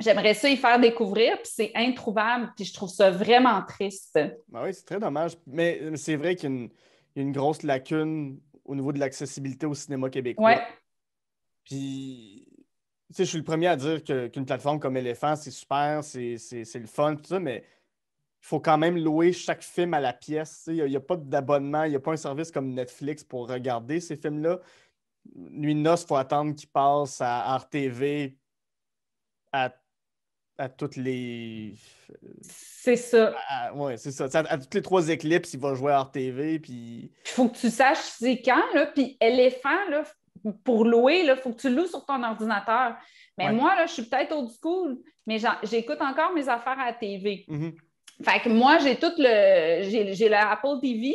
J'aimerais ça y faire découvrir, puis c'est introuvable, puis je trouve ça vraiment triste.
Ben oui, c'est très dommage. Mais euh, c'est vrai qu'il y a une grosse lacune au niveau de l'accessibilité au cinéma québécois. Puis, tu sais, je suis le premier à dire qu'une plateforme comme Elephant, c'est super, c'est le fun, tout ça, mais il faut quand même louer chaque film à la pièce. Il n'y a, pas d'abonnement, il n'y a pas un service comme Netflix pour regarder ces films-là. Nuit de noces, il faut attendre qu'ils passent à RTV à à toutes les. C'est ça. c'est ça. À, toutes les trois éclipses, il va jouer à TV, Puis. Il faut que tu saches
c'est quand, là. Puis éléphant, là,
pour louer, il
faut que tu loues sur ton ordinateur. Mais moi, là, je suis peut-être old school, mais j'écoute encore mes affaires à la TV. Mm-hmm. Fait que moi, j'ai tout le. J'ai la Apple TV,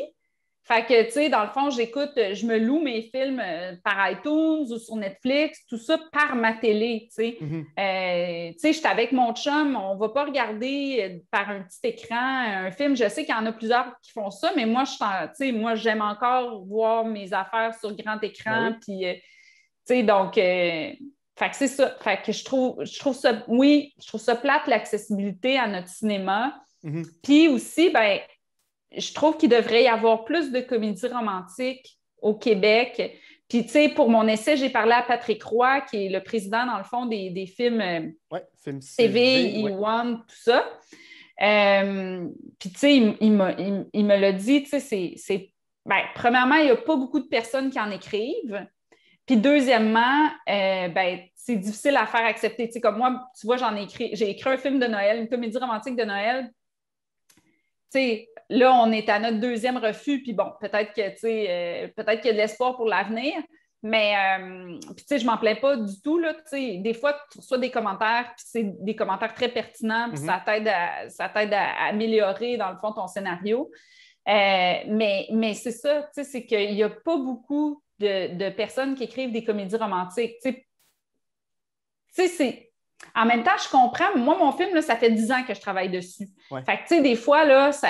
fait que, tu sais, dans le fond, j'écoute, euh, je me loue mes films euh, par iTunes ou sur Netflix, tout ça par ma télé, tu sais. Mhm. Euh, tu sais, je suis avec mon chum, on va pas regarder par un petit écran un film. Je sais qu'il y en a plusieurs qui font ça, mais moi, je tu sais, moi, j'aime encore voir mes affaires sur grand écran, ben puis, tu sais, donc... fait que c'est ça. Fait que je trouve, je trouve ça, oui, je trouve ça plate l'accessibilité à notre cinéma. Mhm. Puis aussi, ben, je trouve qu'il devrait y avoir plus de comédies romantiques au Québec. Puis, tu sais, pour mon essai, j'ai parlé à Patrick Roy, qui est le président, dans le fond, des, films, euh, ouais, CV, tout ça. Euh, puis, tu sais, il, me l'a dit, tu sais, c'est. Ben, premièrement, il n'y a pas beaucoup de personnes qui en écrivent. Puis, deuxièmement, euh, ben, c'est difficile à faire accepter. Tu sais, comme moi, tu vois, j'en ai écrit, j'ai écrit un film de Noël, une comédie romantique de Noël. Tu sais, là, on est à notre deuxième refus, puis bon, peut-être que, euh, peut-être qu'il y a de l'espoir pour l'avenir, mais, je euh, ne je m'en plains pas du tout, là, tu des fois, tu reçois des commentaires, puis c'est des commentaires très pertinents, puis ça mhm. t'aide à, à améliorer, dans le fond, ton scénario. Euh, mais mais c'est ça, tu c'est qu'il n'y a pas beaucoup de, personnes qui écrivent des comédies romantiques, En même temps, je comprends. Moi, mon film, ça fait dix ans que je travaille dessus. Fait que, tu sais, des fois, là, ça,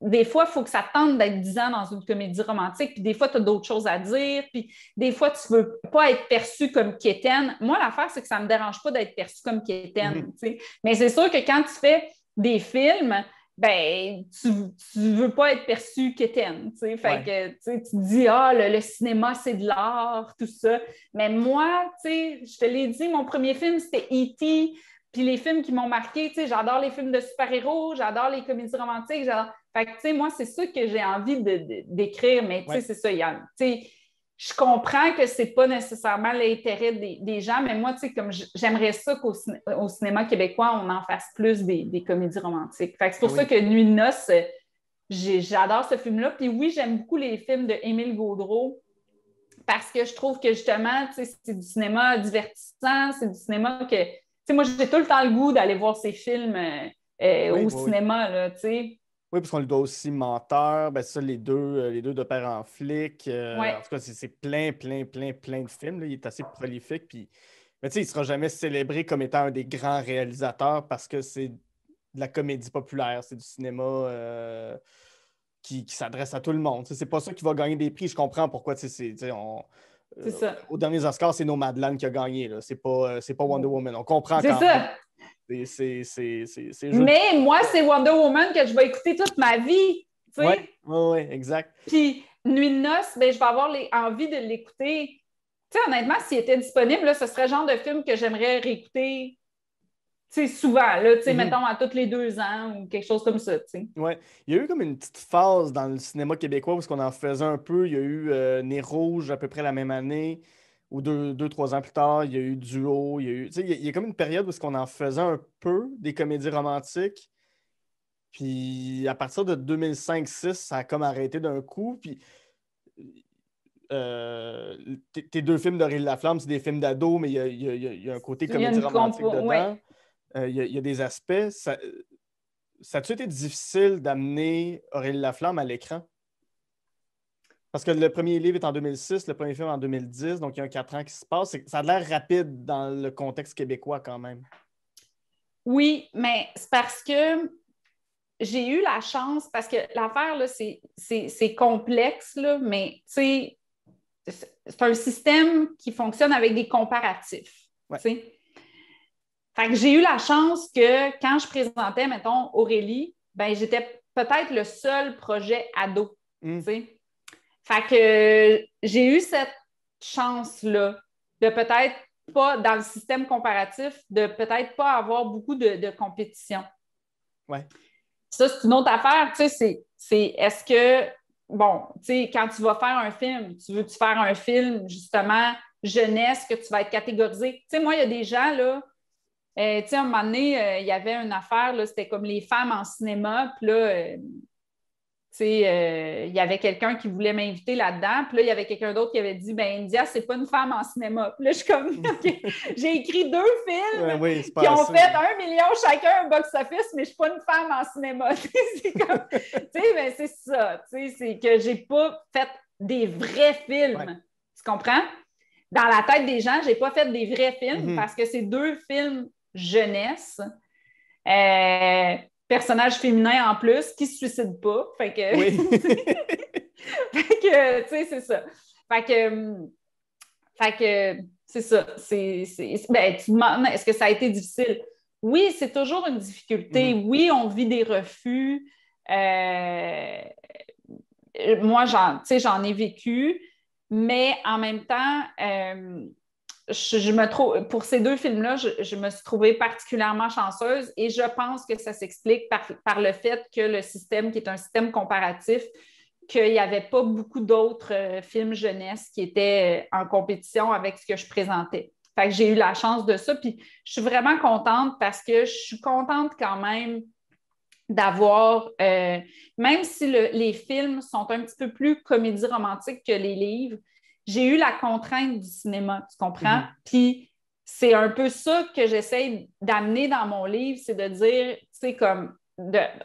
des fois, il faut que ça tente d'être 10 ans dans une comédie romantique, puis des fois, tu as d'autres choses à dire, puis des fois, tu ne veux pas être perçu comme quétaine. Moi, l'affaire, c'est que ça ne me dérange pas d'être perçu comme quétaine, mhm. Mais c'est sûr que quand tu fais des films, ben, tu, ne veux pas être perçu quétaine, tu sais. Fait que, tu dis, ah, le, cinéma, c'est de l'art, tout ça. Mais moi, je te l'ai dit, mon premier film, c'était E.T., puis les films qui m'ont marqué, tu j'adore les films de super-héros, j'adore les comédies romantiques, j'adore... Fait tu sais, moi, c'est ça que j'ai envie d'écrire, mais tu sais, c'est ça, Yann. Tu sais, je comprends que c'est pas nécessairement l'intérêt des, gens, mais moi, tu sais, comme j'aimerais ça qu'au cinéma québécois, on en fasse plus des, comédies romantiques. Fait c'est pour ah ça que Nuit de noces, j'adore ce film-là. Puis oui, j'aime beaucoup les films de Émile Gaudreau parce que je trouve que justement, tu sais, c'est du cinéma divertissant, c'est du cinéma que. Tu sais, moi, j'ai tout le temps le goût d'aller voir ces films euh,
euh, au cinéma,
là, tu sais.
Oui, parce qu'on lui doit aussi menteur, ben ça, les deux, euh, les deux de père en euh, En tout cas, c'est plein, plein, plein, plein de films. Il est assez prolifique. Puis, mais tu sais, il ne sera jamais célébré comme étant un des grands réalisateurs parce que c'est de la comédie populaire, c'est du cinéma euh, qui, s'adresse à tout le monde. C'est pas ça qui va gagner des prix. Je comprends pourquoi, tu sais, on. ça. Au dernier Oscar, c'est No Madeleine qui a gagné. C'est pas, pas Wonder Woman. On comprend quand ça. Mais
moi, c'est Wonder Woman que je vais écouter toute ma vie.
Oui, oui, ouais, exact.
Puis Nuit de noces, ben, je vais avoir envie de l'écouter. honnêtement, s'il était disponible, ce serait le genre de film que j'aimerais réécouter souvent, là, mm-hmm. mettons à tous les deux ans ou quelque chose comme
ça. Ouais. Il y a eu comme une petite phase dans le cinéma québécois parce qu'on en faisait un peu. Il y a eu euh, Né Rouge à peu près la même année ou deux, trois ans plus tard, il y a eu Duo, il y a eu. Il y, comme une période où on qu'on en faisait un peu des comédies romantiques. Puis à partir de 2005 6 ça a comme arrêté d'un coup. Puis tes deux films d'Aurélie Laflamme, c'est des films d'ado, mais il y, a, un côté comédie romantique dedans. Il y, a des aspects. Ça, ça a-tu été difficile d'amener Aurélie Laflamme à l'écran? Parce que le premier livre est en 2006, le premier film en 2010, donc il y a quatre ans qui se passe. Ça a l'air rapide dans le contexte québécois quand même.
Oui, mais c'est parce que j'ai eu la chance, parce que l'affaire, c'est complexe, là, mais c'est un système qui fonctionne avec des comparatifs. Fait que j'ai eu la chance que quand je présentais, mettons, Aurélie, ben j'étais peut-être le seul projet ado. Hmm. Fait que j'ai eu cette chance-là de peut-être pas, dans le système comparatif, de peut-être pas avoir beaucoup de, compétition. Ouais. Ça, c'est une autre affaire, tu sais, c'est, est-ce que, bon, tu sais, quand tu vas faire un film, tu veux-tu faire un film, justement, jeunesse, que tu vas être catégorisé? Tu sais, moi, il y a des gens, là, euh, tu sais, à un moment donné, euh, il y avait une affaire, là, c'était comme les femmes en cinéma, puis là, euh, sais, euh, il y avait quelqu'un qui voulait m'inviter là-dedans. Puis là, il y avait quelqu'un d'autre qui avait dit Ben, India, c'est pas une femme en cinéma. Puis là, je suis comme J'ai écrit deux films qui ont fait un million chacun un box-office, mais je suis pas une femme en cinéma. c'est Tu sais, c'est ben, ça. C'est que j'ai pas fait des vrais films. Tu comprends? Dans la tête des gens, j'ai pas fait des vrais films mm-hmm. parce que c'est deux films jeunesse. Euh, personnage féminin en plus qui se suicide pas. Fait que, oui. tu sais, c'est ça. Fait que, euh, c'est ça. Ben, est-ce que ça a été difficile? Oui, c'est toujours une difficulté. Mm-hmm. Oui, on vit des refus. Euh, moi, j'en, j'en ai vécu, mais en même temps, euh, pour ces deux films-là, je, me suis trouvée particulièrement chanceuse et je pense que ça s'explique par, le fait que le système, qui est un système comparatif, qu'il n'y avait pas beaucoup d'autres euh, films jeunesse qui étaient euh, en compétition avec ce que je présentais. Fait j'ai eu la chance de ça. Puis je suis vraiment contente parce que je suis contente quand même d'avoir, euh, même si les films sont un petit peu plus comédie romantique que les livres, j'ai eu la contrainte du cinéma, tu comprends? Mhm. Puis c'est un peu ça que j'essaie d'amener dans mon livre, c'est de dire, tu sais, comme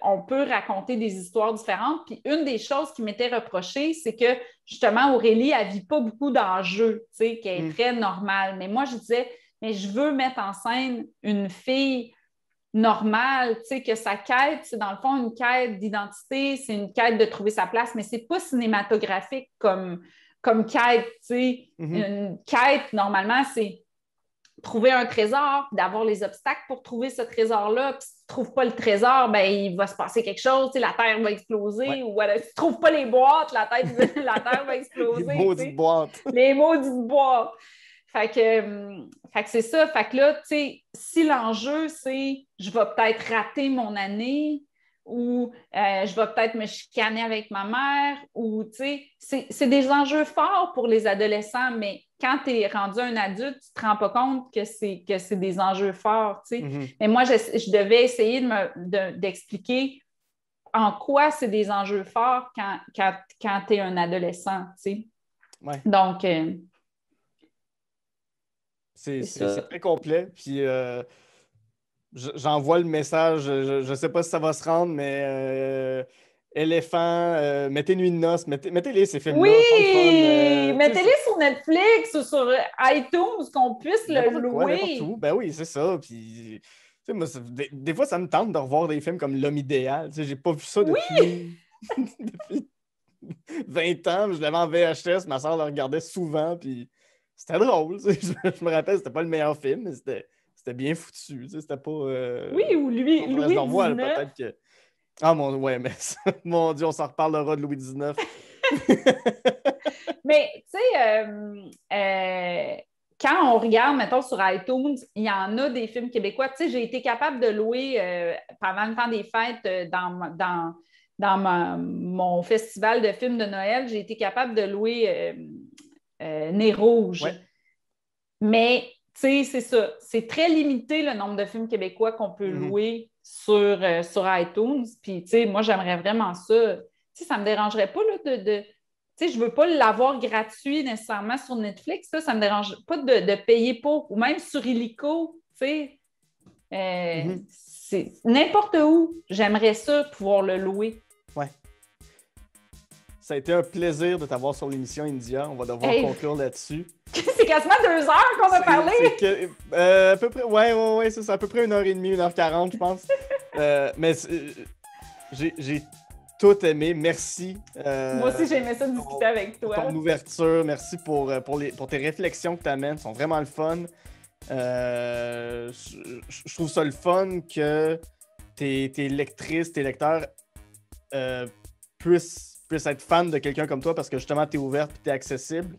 on peut raconter des histoires différentes. Puis une des choses qui m'était reprochée, c'est que justement, Aurélie, elle vit pas beaucoup d'enjeux, tu sais, qui est mhm. très normale. Mais moi, je disais, mais je veux mettre en scène une fille normale, tu sais, que sa quête, c'est dans le fond une quête d'identité, c'est une quête de trouver sa place, mais c'est pas cinématographique comme, comme quête, tu sais. Mhm. Une quête, normalement, c'est trouver un trésor, d'avoir les obstacles pour trouver ce trésor-là. si tu ne trouves pas le trésor, ben, il va se passer quelque chose, la Terre va exploser. Ou si tu ne trouves pas les boîtes, la, Terre va exploser. les maudites boîtes. les maudites boîtes. Fait que, hum, fait que c'est ça. Fait que là, tu sais, si l'enjeu, c'est je vais peut-être rater mon année, ou euh, je vais peut-être me chicaner avec ma mère, ou tu sais, c'est des enjeux forts pour les adolescents, mais quand tu es rendu un adulte, tu ne te rends pas compte que c'est des enjeux forts, tu sais. Mm-hmm. Mais moi, je, devais essayer d'expliquer me d'expliquer en quoi c'est des enjeux forts quand, quand, tu es un adolescent, tu sais. Donc... Euh,
c'est très complet, puis... Euh, J'envoie le message. Je ne sais pas si ça va se rendre, mais Elephant Éléphant, euh, mettez Nuit de noces, mettez-les ces films-là. Oui, euh, mettez-les
sur Netflix ou sur euh, iTunes, qu'on puisse le louer.
ben oui, c'est ça. des, fois, ça me tente de revoir des films comme L'homme idéal. J'ai pas vu ça depuis, 20 ans. Je l'avais en VHS, ma soeur le regardait souvent. Puis c'était drôle. Je, je, me rappelle, c'était pas le meilleur film, mais c'était c'était bien foutu. C'était pas. Euh, oui, ou
lui. Louis XIX.
Ah mon ouais, mais mon Dieu, on s'en reparlera de Louis XIX.
mais tu sais, euh, euh, quand on regarde, mettons, sur iTunes, il y en a des films québécois. Tu sais, j'ai été capable de louer pendant le temps des fêtes dans, dans, dans mon festival de films de Noël, j'ai été capable de louer Nez Rouge. Mais sais, c'est ça. C'est très limité le nombre de films québécois qu'on peut mhm. louer euh, sur, iTunes. Puis, moi, j'aimerais vraiment ça. Tu sais, ça me dérangerait pas de. Tu sais, je veux pas l'avoir gratuit nécessairement sur Netflix. Ça, ça me dérange pas de, payer pour. Ou même sur Illico. Tu euh, mhm. n'importe où. J'aimerais ça pouvoir le louer.
Ça a été un plaisir de t'avoir sur l'émission India. On va devoir conclure là-dessus.
c'est quasiment deux heures qu'on a parlé.
Euh, à peu près, ouais, ouais, ouais, c'est à peu près une heure et demie, une heure quarante, je pense. Euh, mais euh, j'ai tout aimé. Merci. Moi aussi, j'ai aimé
ça de discuter avec toi. Pour ton
ouverture, merci pour, pour, les, pour tes réflexions que tu amènes. Elles sont vraiment le fun. je, trouve ça le fun que tes, lectrices, tes lecteurs puissent puisse être fan de quelqu'un comme toi parce que justement, tu es ouverte et tu es accessible.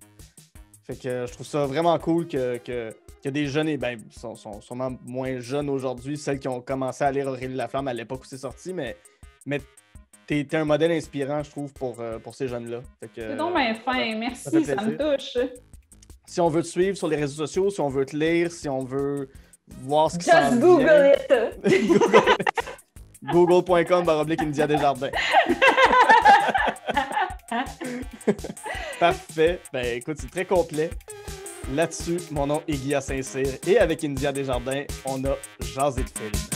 Fait que je trouve ça vraiment cool que, que, des jeunes, et ben, sont, sont sûrement moins jeunes aujourd'hui, celles qui ont commencé à lire Aurélie Laflamme à l'époque où c'est sorti, mais, mais tu es, un modèle inspirant, je trouve, pour, euh, pour ces jeunes-là. C'est donc
enfin, euh, fin, merci, ça, me touche.
Si on veut te suivre sur les réseaux sociaux, si on veut te lire, si on veut voir ce qui s'en Just Google
vient. it!
Google.com baroblique India Desjardins. Parfait. Ben écoute, c'est très complet. Là-dessus, mon nom est Guilla Saint-Cyr et avec India Desjardins, on a Jasé de